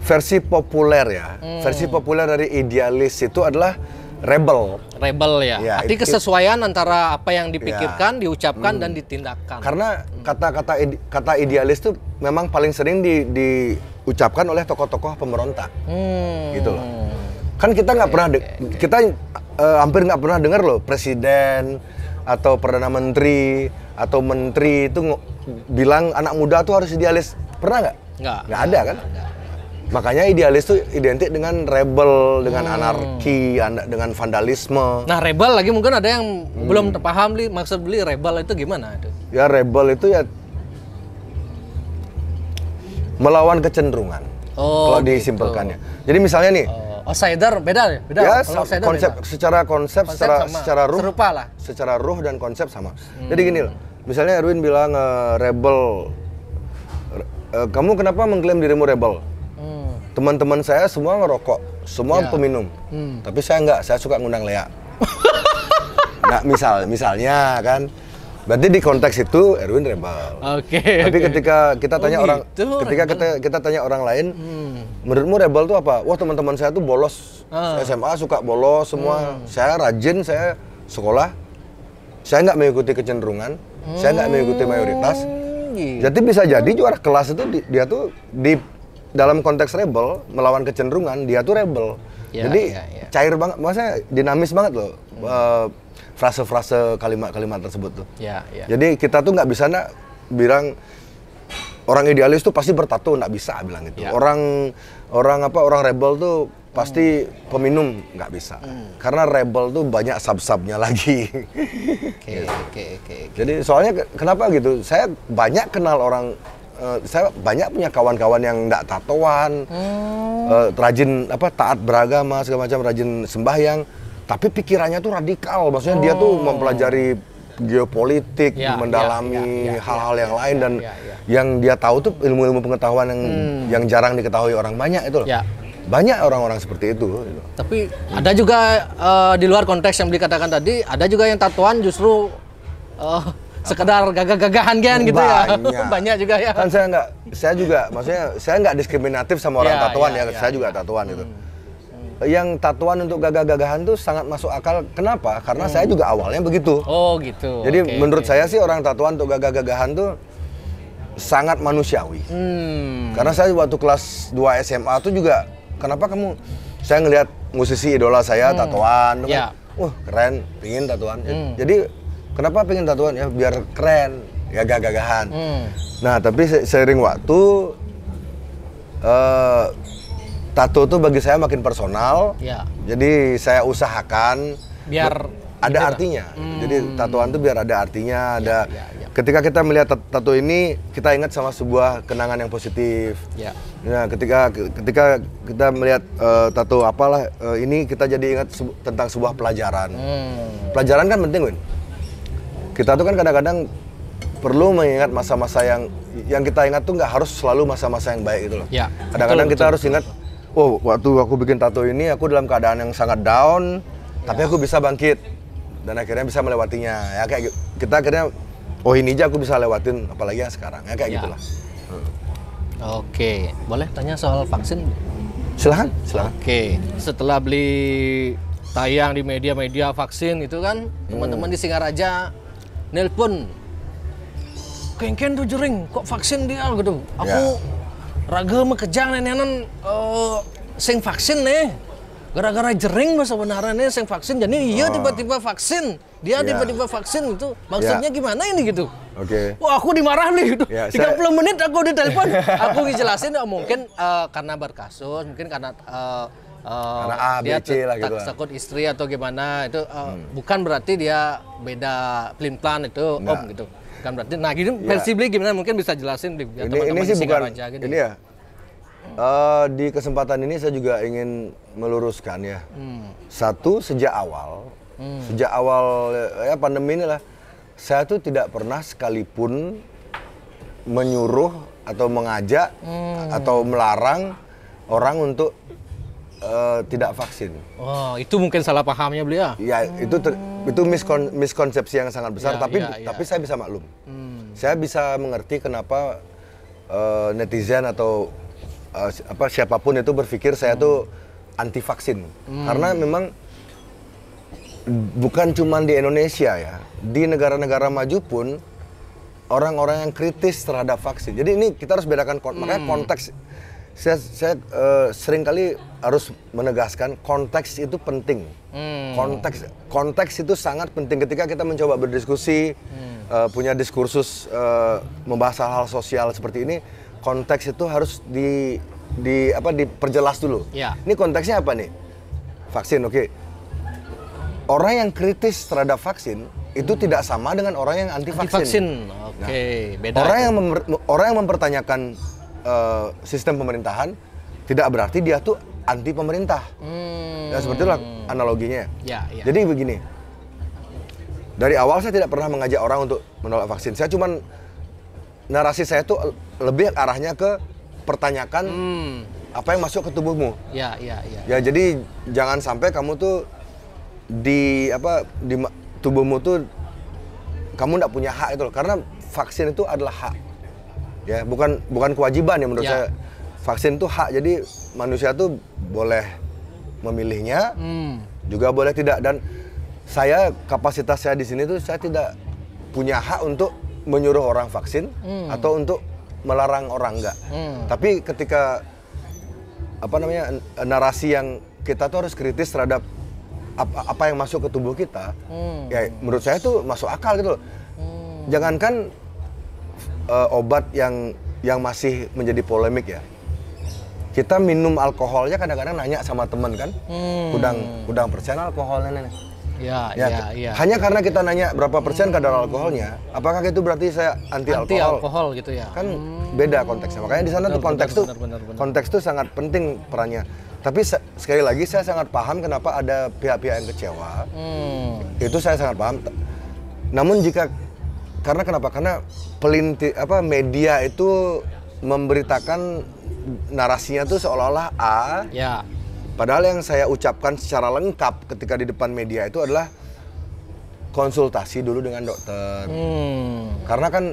versi populer ya. Hmm. Versi populer dari idealis itu adalah rebel. Rebel ya. ya Arti kesesuaian it, antara apa yang dipikirkan, ya. diucapkan hmm. dan ditindakkan. Karena hmm. kata-kata ide, kata idealis itu memang paling sering di, diucapkan oleh tokoh-tokoh pemberontak. Hmm. Gitu loh. Kan kita nggak okay, pernah okay. kita uh, hampir nggak pernah dengar loh presiden atau perdana menteri atau menteri itu bilang anak muda tuh harus idealis pernah nggak? Nggak. Nggak ada kan? Enggak. Makanya idealis itu identik dengan rebel, dengan hmm. anarki, dengan vandalisme. Nah rebel lagi mungkin ada yang hmm. belum paham li maksud beli rebel itu gimana? Itu? Ya rebel itu ya melawan kecenderungan. Oh, kalau gitu. disimpulkannya Jadi misalnya nih. Oh outsider beda ya? Beda. Ya, kalau outsider konsep beda. secara konsep, konsep secara sama. secara ruh serupa lah. Secara ruh dan konsep sama. Hmm. Jadi gini loh. Misalnya Erwin bilang uh, rebel uh, kamu kenapa mengklaim dirimu rebel? Hmm. Teman-teman saya semua ngerokok, semua ya. peminum. Hmm. Tapi saya enggak, saya suka ngundang Lea. *laughs* nah, misal misalnya kan Berarti di konteks itu Erwin rebel. Oke. Okay, Tapi okay. ketika kita oh, tanya oh, orang gitu, ketika kita, kita tanya orang lain, hmm menurutmu rebel itu apa? Wah teman-teman saya tuh bolos uh. Ah. SMA suka bolos semua. Hmm. Saya rajin, saya sekolah. Saya nggak mengikuti kecenderungan, hmm. saya nggak mengikuti hmm, mayoritas. Gitu. Jadi bisa jadi juara kelas itu di, dia tuh di dalam konteks rebel melawan kecenderungan dia tuh rebel. Ya, jadi ya, ya. cair banget, maksudnya dinamis banget loh. Hmm. Uh, frase-frase kalimat-kalimat tersebut tuh. Ya, ya. Jadi kita tuh nggak bisa nak bilang orang idealis tuh pasti bertato nggak bisa bilang itu. Yeah. Orang orang apa orang rebel tuh pasti mm. peminum nggak bisa mm. karena rebel tuh banyak sub-subnya lagi. okay, okay, okay. Jadi soalnya kenapa gitu? Saya banyak kenal orang Uh, saya banyak punya kawan-kawan yang nggak tatoan, mm. uh, rajin apa taat beragama segala macam, rajin sembahyang, tapi pikirannya tuh radikal, maksudnya oh. dia tuh oh. mempelajari geopolitik, ya, ya mendalami hal-hal ya, ya, ya, ya, yang lain dan ya, ya, yang dia tahu tuh ilmu-ilmu pengetahuan yang hmm. yang jarang diketahui orang banyak itu loh. Ya. Banyak orang-orang seperti itu. Gitu. Tapi hmm. ada juga uh, di luar konteks yang dikatakan tadi, ada juga yang tatuan justru uh, sekedar gagah-gagahan kan gitu ya *laughs* banyak juga ya kan saya nggak saya juga maksudnya saya nggak diskriminatif sama orang ya, tatuan ya, ya. saya juga tatuan gitu. hmm. gitu yang tatuan untuk gagah-gagahan tuh sangat masuk akal. Kenapa? Karena hmm. saya juga awalnya begitu. Oh, gitu. Jadi okay, menurut okay. saya sih orang tatuan untuk gagah-gagahan tuh sangat manusiawi. Hmm. Karena saya waktu kelas 2 SMA tuh juga kenapa kamu saya ngelihat musisi idola saya hmm. tatuan tuh yeah. kan. Ya. Wah, keren, pingin tatuan. Hmm. Jadi kenapa pengen tatuan ya biar keren, ya gagah-gagahan. Hmm. Nah, tapi seiring waktu uh, tato tuh bagi saya makin personal. Ya. Jadi saya usahakan biar ada gitu ya, artinya. Hmm. Jadi tatoan tuh biar ada artinya, iya, ada ya, ya, ketika kita melihat tato ini kita ingat sama sebuah kenangan yang positif. Iya. Ya. Nah, ketika ketika kita melihat uh, tato apalah uh, ini kita jadi ingat se tentang sebuah pelajaran. Hmm. Pelajaran kan penting, Win. Kita tuh kan kadang-kadang perlu mengingat masa-masa yang yang kita ingat tuh nggak harus selalu masa-masa yang baik itu. loh. Ya. Kadang-kadang kita betul. harus ingat oh waktu aku bikin tato ini aku dalam keadaan yang sangat down ya. tapi aku bisa bangkit dan akhirnya bisa melewatinya ya kayak gitu. kita akhirnya oh ini aja aku bisa lewatin apalagi yang sekarang ya kayak ya. gitulah hmm. oke boleh tanya soal vaksin silahkan silahkan oke setelah beli tayang di media-media vaksin itu kan hmm. teman-teman hmm. di Singaraja nelpon kengken tuh jering kok vaksin dia gitu aku ya mah kejang nenenan uh, oh, sing vaksin nih gara-gara jering mah sebenarnya sing vaksin jadi iya oh. tiba-tiba vaksin dia iya. tiba-tiba yeah. vaksin itu maksudnya yeah. gimana ini gitu oke okay. wah aku dimarah nih gitu yeah, 30 saya... menit aku di telepon aku ngejelasin oh, mungkin uh, karena berkasus mungkin karena uh, Uh, karena A, dia B, C lah gitu takut istri atau gimana itu uh, hmm. bukan berarti dia beda pelin plan itu Nggak. om gitu bukan berarti. Nah, gini ya. versi beli gimana? Mungkin bisa jelasin di gitu. Ya, ini, teman -teman ini sih bukan. Aja, gitu. Ini ya. Uh, di kesempatan ini saya juga ingin meluruskan ya. Hmm. Satu sejak awal, hmm. sejak awal ya pandemi ini lah. saya tuh tidak pernah sekalipun menyuruh atau mengajak hmm. atau melarang orang untuk uh, tidak vaksin. Oh, itu mungkin salah pahamnya beliau. Ya, hmm. itu ter, itu miskon, miskonsepsi yang sangat besar. Ya, tapi ya, ya. tapi saya bisa maklum. Hmm. Saya bisa mengerti kenapa uh, netizen atau uh, apa siapapun itu berpikir saya hmm. tuh anti vaksin. Hmm. Karena memang bukan cuma di Indonesia ya, di negara-negara maju pun orang-orang yang kritis terhadap vaksin. Jadi ini kita harus bedakan hmm. makanya konteks saya saya uh, eh, sering kali harus menegaskan konteks itu penting. Hmm. Konteks konteks itu sangat penting ketika kita mencoba berdiskusi hmm. uh, punya diskursus uh, membahas hal-hal sosial seperti ini, konteks itu harus di di apa diperjelas dulu. Ya. Ini konteksnya apa nih? Vaksin, oke. Okay. Orang yang kritis terhadap vaksin itu hmm. tidak sama dengan orang yang anti vaksin. Anti vaksin. Nah, oke, okay. nah, beda. Orang yang orang yang mempertanyakan Eh, sistem pemerintahan tidak berarti dia tuh anti pemerintah. Ya, hmm. Ya seperti itulah analoginya. Ya, ya. Jadi begini, dari awal saya tidak pernah mengajak orang untuk menolak vaksin. Saya cuman narasi saya tuh lebih arahnya ke pertanyakan hmm. apa yang masuk ke tubuhmu. Ya, ya, ya. Ya jadi jangan sampai kamu tuh di apa di tubuhmu tuh kamu tidak punya hak itu loh karena vaksin itu adalah hak Ya, bukan bukan kewajiban ya menurut ya. saya. Vaksin itu hak. Jadi manusia tuh boleh memilihnya, hmm. juga boleh tidak dan saya kapasitas saya di sini tuh saya tidak punya hak untuk menyuruh orang vaksin hmm. atau untuk melarang orang enggak. Hmm. Tapi ketika apa namanya narasi yang kita tuh harus kritis terhadap apa, apa yang masuk ke tubuh kita, hmm. ya menurut saya tuh masuk akal gitu loh. Hmm. Jangankan uh, obat yang yang masih menjadi polemik ya. Kita minum alkoholnya kadang-kadang nanya sama teman kan, hmm. udang udang persen alkoholnya nih. Ya, ya, ya, ya. Hanya ya, karena kita nanya berapa persen hmm. kadar alkoholnya, apakah itu berarti saya anti alkohol? Anti alkohol gitu ya. Kan hmm. beda konteksnya. Makanya di sana tuh konteks tuh konteks tuh sangat penting perannya. Tapi sekali lagi saya sangat paham kenapa ada pihak-pihak yang kecewa. Hmm. Itu saya sangat paham. Namun jika karena kenapa? Karena pelinti apa media itu memberitakan narasinya tuh seolah-olah A. Ya. Padahal yang saya ucapkan secara lengkap ketika di depan media itu adalah konsultasi dulu dengan dokter. Hmm. Karena kan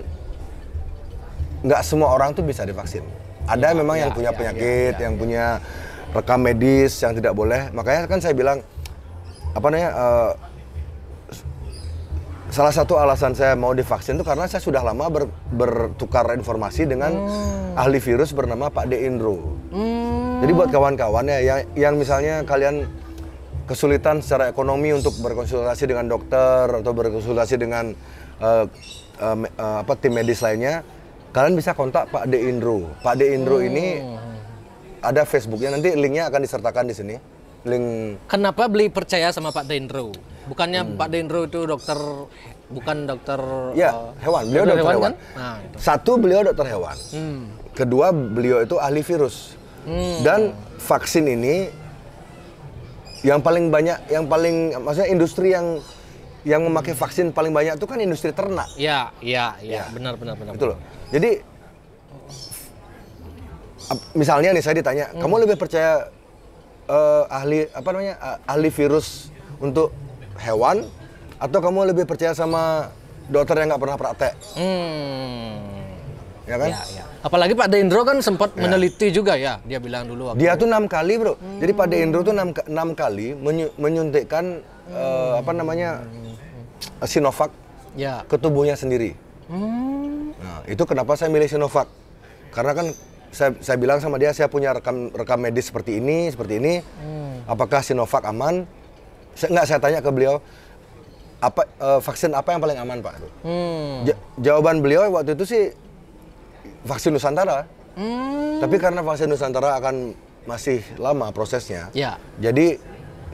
nggak semua orang tuh bisa divaksin. Ada ya, memang ya, yang punya ya, ya penyakit, ya, ya, yang ya. punya rekam medis yang tidak boleh. Makanya kan saya bilang apa namanya uh, salah satu alasan saya mau divaksin itu karena saya sudah lama ber, bertukar informasi dengan hmm. ahli virus bernama Pak De Indro. Hmm. Jadi buat kawan-kawannya yang yang misalnya kalian kesulitan secara ekonomi untuk berkonsultasi dengan dokter atau berkonsultasi dengan uh, uh, uh, apa tim medis lainnya, kalian bisa kontak Pak De Indro. Pak De Indro hmm. ini ada Facebooknya nanti linknya akan disertakan di sini. Link. Kenapa beli percaya sama Pak De Indro? Bukannya hmm. Pak Dendro itu dokter bukan dokter ya eh, hewan. Beliau dokter, dokter hewan. hewan. Kan? Nah, Satu beliau dokter hewan. Hmm. Kedua beliau itu ahli virus. Hmm. Dan vaksin ini yang paling banyak yang paling maksudnya industri yang yang memakai hmm. vaksin paling banyak itu kan industri ternak. Iya, iya, iya, ya. benar benar benar. Itu loh. Jadi misalnya nih saya ditanya, hmm. kamu lebih percaya uh, ahli apa namanya? ahli virus untuk hewan atau kamu lebih percaya sama dokter yang nggak pernah praktek? Hmm. Ya kan? Ya, ya. Apalagi Pak Dendro kan sempat ya. meneliti juga ya, dia bilang dulu. Waktu dia tuh enam kali bro. Hmm. Jadi Pak hmm. Dendro tuh enam enam kali menyu, menyuntikkan hmm. uh, apa namanya hmm. Sinovac ya. ke tubuhnya sendiri. Hmm. Nah, itu kenapa saya milih Sinovac. Karena kan saya, saya bilang sama dia saya punya rekam rekam medis seperti ini, seperti ini. Hmm. Apakah Sinovac aman? nggak saya tanya ke beliau apa uh, vaksin apa yang paling aman pak? Hmm. Ja jawaban beliau waktu itu sih vaksin Nusantara. Hmm. Tapi karena vaksin Nusantara akan masih lama prosesnya, ya. jadi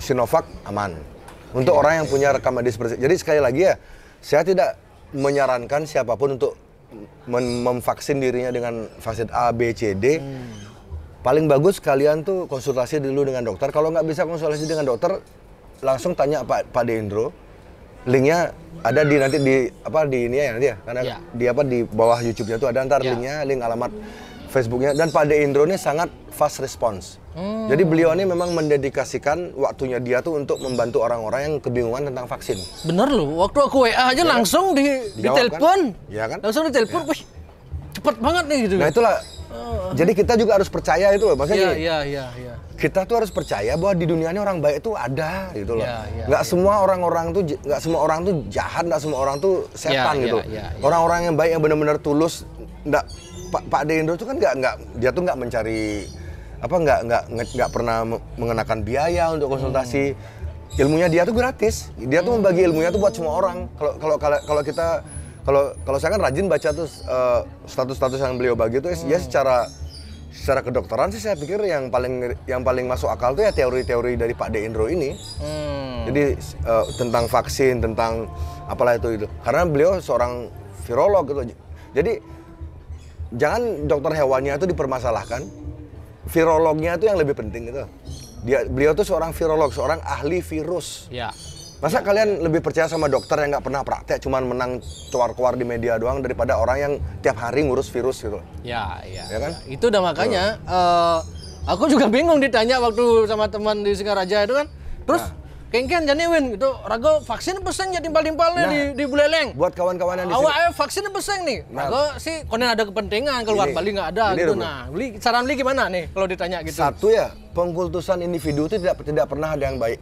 Sinovac aman untuk ya, orang yang punya rekam medis seperti. Jadi sekali lagi ya, saya tidak menyarankan siapapun untuk memvaksin dirinya dengan vaksin A, B, C, D. Hmm. Paling bagus kalian tuh konsultasi dulu dengan dokter. Kalau nggak bisa konsultasi dengan dokter, langsung tanya Pak Pak Dendro. Linknya ada di nanti di apa di ini ya nanti ya karena ya. di apa di bawah YouTube-nya tuh ada ntar ya. linknya link alamat Facebooknya dan Pak Deindro ini sangat fast response. Hmm. Jadi beliau ini memang mendedikasikan waktunya dia tuh untuk membantu orang-orang yang kebingungan tentang vaksin. Bener loh, waktu aku WA aja ya, langsung di ditelepon. Kan? Ya kan? Langsung ditelepon, ya. wih cepet banget nih gitu. Nah itulah. Uh. Jadi kita juga harus percaya itu maksudnya. Iya, iya iya iya. Ya kita tuh harus percaya bahwa di dunia ini orang baik itu ada gitu loh. Yeah, yeah, nggak yeah. semua orang-orang tuh nggak semua orang tuh jahat, nggak semua orang tuh setan yeah, gitu. Ya, ya, ya. Orang-orang yeah, yeah, yeah. yang baik yang benar-benar tulus, nggak Pak Pak Dendro tuh kan nggak nggak dia tuh nggak mencari apa nggak nggak nggak pernah mengenakan biaya untuk konsultasi. Hmm. Ilmunya dia tuh gratis. Dia tuh membagi hmm. ilmunya tuh buat semua orang. Kalau kalau kalau kita kalau kalau saya kan rajin baca tuh eh, status-status uh, yang beliau bagi itu hmm. ya secara secara kedokteran sih saya pikir yang paling yang paling masuk akal tuh ya teori-teori dari Pak De Indro ini. Hmm. Jadi uh, tentang vaksin, tentang apalah itu itu. Karena beliau seorang virolog gitu. Jadi jangan dokter hewannya itu dipermasalahkan. Virolognya itu yang lebih penting gitu. Dia beliau tuh seorang virolog, seorang ahli virus. Ya. Masa kalian lebih percaya sama dokter yang nggak pernah praktek, cuman menang keluar-keluar di media doang daripada orang yang tiap hari ngurus virus gitu? Ya, ya. Ya kan? Itu udah makanya. Uh, aku juga bingung ditanya waktu sama teman di Singaraja itu kan. Terus nah. Kengken jadi win gitu. Rago vaksin pesen jadi ya timpal-timpalnya nah, di, di Buleleng. Buat kawan-kawan yang di sini. Awalnya vaksin pesen nih. Nah, Rago sih konen ada kepentingan keluar ini, Bali nggak ada gitu. Rupu. Nah, beli saran beli gimana nih kalau ditanya gitu? Satu ya, pengkultusan individu itu tidak tidak pernah ada yang baik.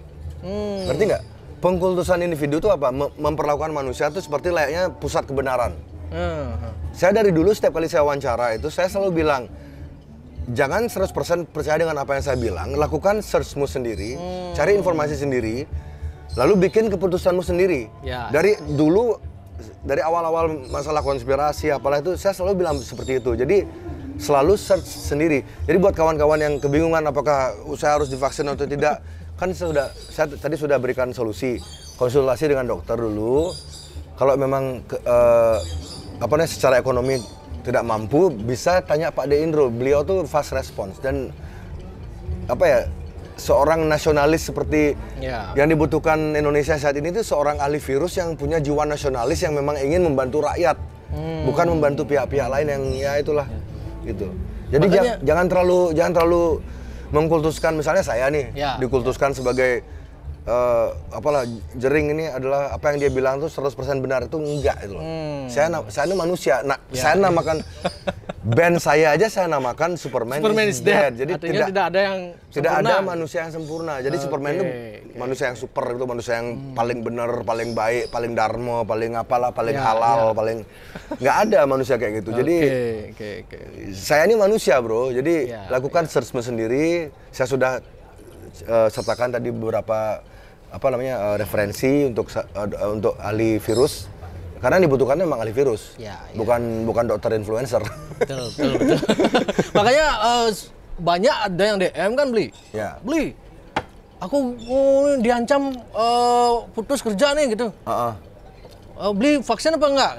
Hmm. Ngerti nggak? pengkultusan individu itu apa? Mem memperlakukan manusia itu seperti layaknya pusat kebenaran. Uh hmm, -huh. Hmm. Saya dari dulu setiap kali saya wawancara itu saya selalu bilang jangan 100% percaya dengan apa yang saya bilang, lakukan searchmu sendiri, hmm. cari informasi sendiri, lalu bikin keputusanmu sendiri. Ya. Dari dulu dari awal-awal masalah konspirasi apalah itu saya selalu bilang seperti itu. Jadi selalu search sendiri. Jadi buat kawan-kawan yang kebingungan apakah saya harus divaksin atau tidak, kan sudah saya tadi sudah berikan solusi konsultasi dengan dokter dulu kalau memang ke, eh, apa namanya secara ekonomi tidak mampu bisa tanya Pak De Indro beliau tuh fast response dan apa ya seorang nasionalis seperti yeah. yang dibutuhkan Indonesia saat ini itu seorang ahli virus yang punya jiwa nasionalis yang memang ingin membantu rakyat hmm. bukan membantu pihak-pihak lain yang ya itulah yeah. gitu jadi Makanya, jangan terlalu jangan terlalu mengkultuskan misalnya saya nih ya. dikultuskan ya. sebagai uh, apalah jering ini adalah apa yang dia bilang tuh 100% benar itu enggak itu loh. Hmm. Saya saya ini manusia. Nah, ya. saya namakan *laughs* band saya aja saya namakan Superman, Superman is, is dead. dead. Jadi tidak, tidak ada yang tidak ada manusia yang sempurna. Jadi okay. Superman itu manusia yang super itu manusia yang hmm. paling benar, paling baik, paling dharma, paling apalah, paling ya, halal, ya. paling nggak ada manusia kayak gitu. Jadi okay. Okay. Okay. saya ini manusia bro. Jadi ya, lakukan ya. search sendiri. Saya sudah uh, sertakan tadi beberapa apa namanya uh, referensi untuk uh, untuk ahli virus karena dibutuhkannya memang ahli virus. Ya, ya, bukan bukan dokter influencer. Betul, betul, betul. *laughs* Makanya uh, banyak ada yang DM kan beli. Ya. Beli. Aku uh, diancam uh, putus kerja nih gitu. Uh -uh oh, beli vaksin apa enggak?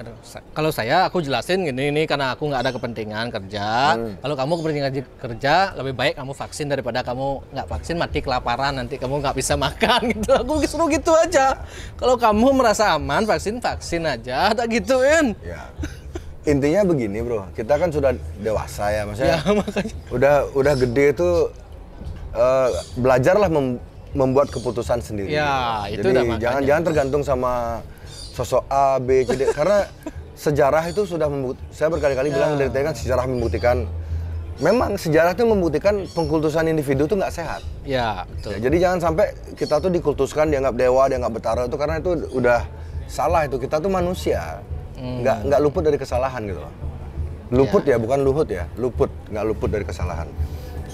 Kalau saya aku jelasin gini ini karena aku nggak ada kepentingan kerja. Hmm. Kalau kamu kepentingan kerja, lebih baik kamu vaksin daripada kamu nggak vaksin mati kelaparan nanti kamu nggak bisa *laughs* makan gitu. Aku seru gitu aja. Kalau kamu merasa aman vaksin vaksin aja, tak gituin. Ya. Intinya begini bro, kita kan sudah dewasa ya maksudnya. Ya, ya *laughs* makanya. Udah udah gede tuh eh, uh, belajarlah membuat keputusan sendiri. Ya, itu Jadi jangan-jangan tergantung sama sosok A B C D karena sejarah itu sudah membuktikan saya berkali-kali yeah. bilang dari tadi kan sejarah membuktikan memang sejarah itu membuktikan pengkultusan individu itu nggak sehat. Ya, betul. Ya, jadi jangan sampai kita tuh dikultuskan dianggap dewa, dianggap betara itu karena itu udah salah itu. Kita tuh manusia. Hmm. Nggak nggak luput dari kesalahan gitu loh. Luput ya, ya bukan luhut ya. Luput, nggak luput dari kesalahan.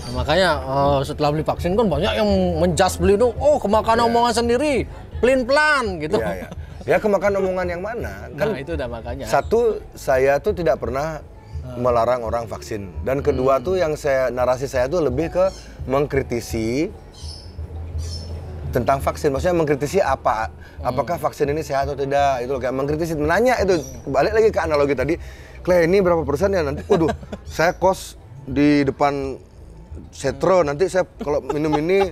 Nah, makanya uh, setelah beli vaksin kan banyak yang menjas beli itu, oh kemakan yeah. omongan sendiri, pelin pelan gitu. Yeah, yeah ya kemakan omongan yang mana nah, kan itu udah makanya satu saya tuh tidak pernah melarang orang vaksin dan kedua hmm. tuh yang saya narasi saya tuh lebih ke mengkritisi tentang vaksin maksudnya mengkritisi apa apakah hmm. vaksin ini sehat atau tidak itu loh kayak mengkritisi menanya itu balik lagi ke analogi tadi Clay ini berapa persen ya nanti waduh saya kos di depan setro nanti saya kalau minum ini *laughs*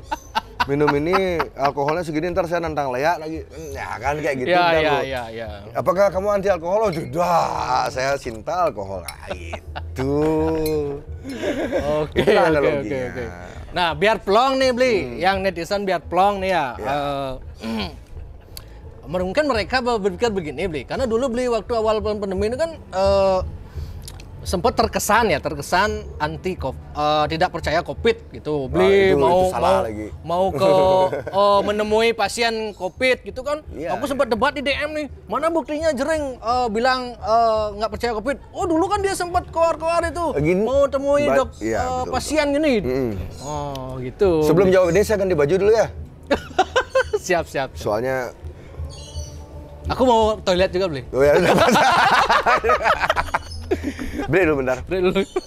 minum ini alkoholnya segini ntar saya nantang layak lagi ya kan kayak gitu ya, ya, ya, ya. apakah kamu anti alkohol oh saya cinta alkohol nah, gitu. itu oke oke oke nah biar plong nih beli hmm. yang netizen biar plong nih ya, ya. Uh, *clears throat* mungkin mereka berpikir begini beli karena dulu beli waktu awal pandemi ini kan uh, sempat terkesan ya terkesan anti uh, tidak percaya covid gitu beli nah, itu, mau itu mau lagi. mau ke uh, *laughs* menemui pasien covid gitu kan yeah, aku sempat debat di dm nih mana buktinya jering uh, bilang nggak uh, percaya covid oh dulu kan dia sempat keluar-keluar itu Gini, mau temui but, dok yeah, iya, uh, betul, pasien betul. gini mm. oh gitu sebelum jawab ini saya akan dibaju dulu ya *laughs* siap, siap soalnya aku mau toilet juga beli oh, iya, *laughs* Break dulu bentar. Break dulu.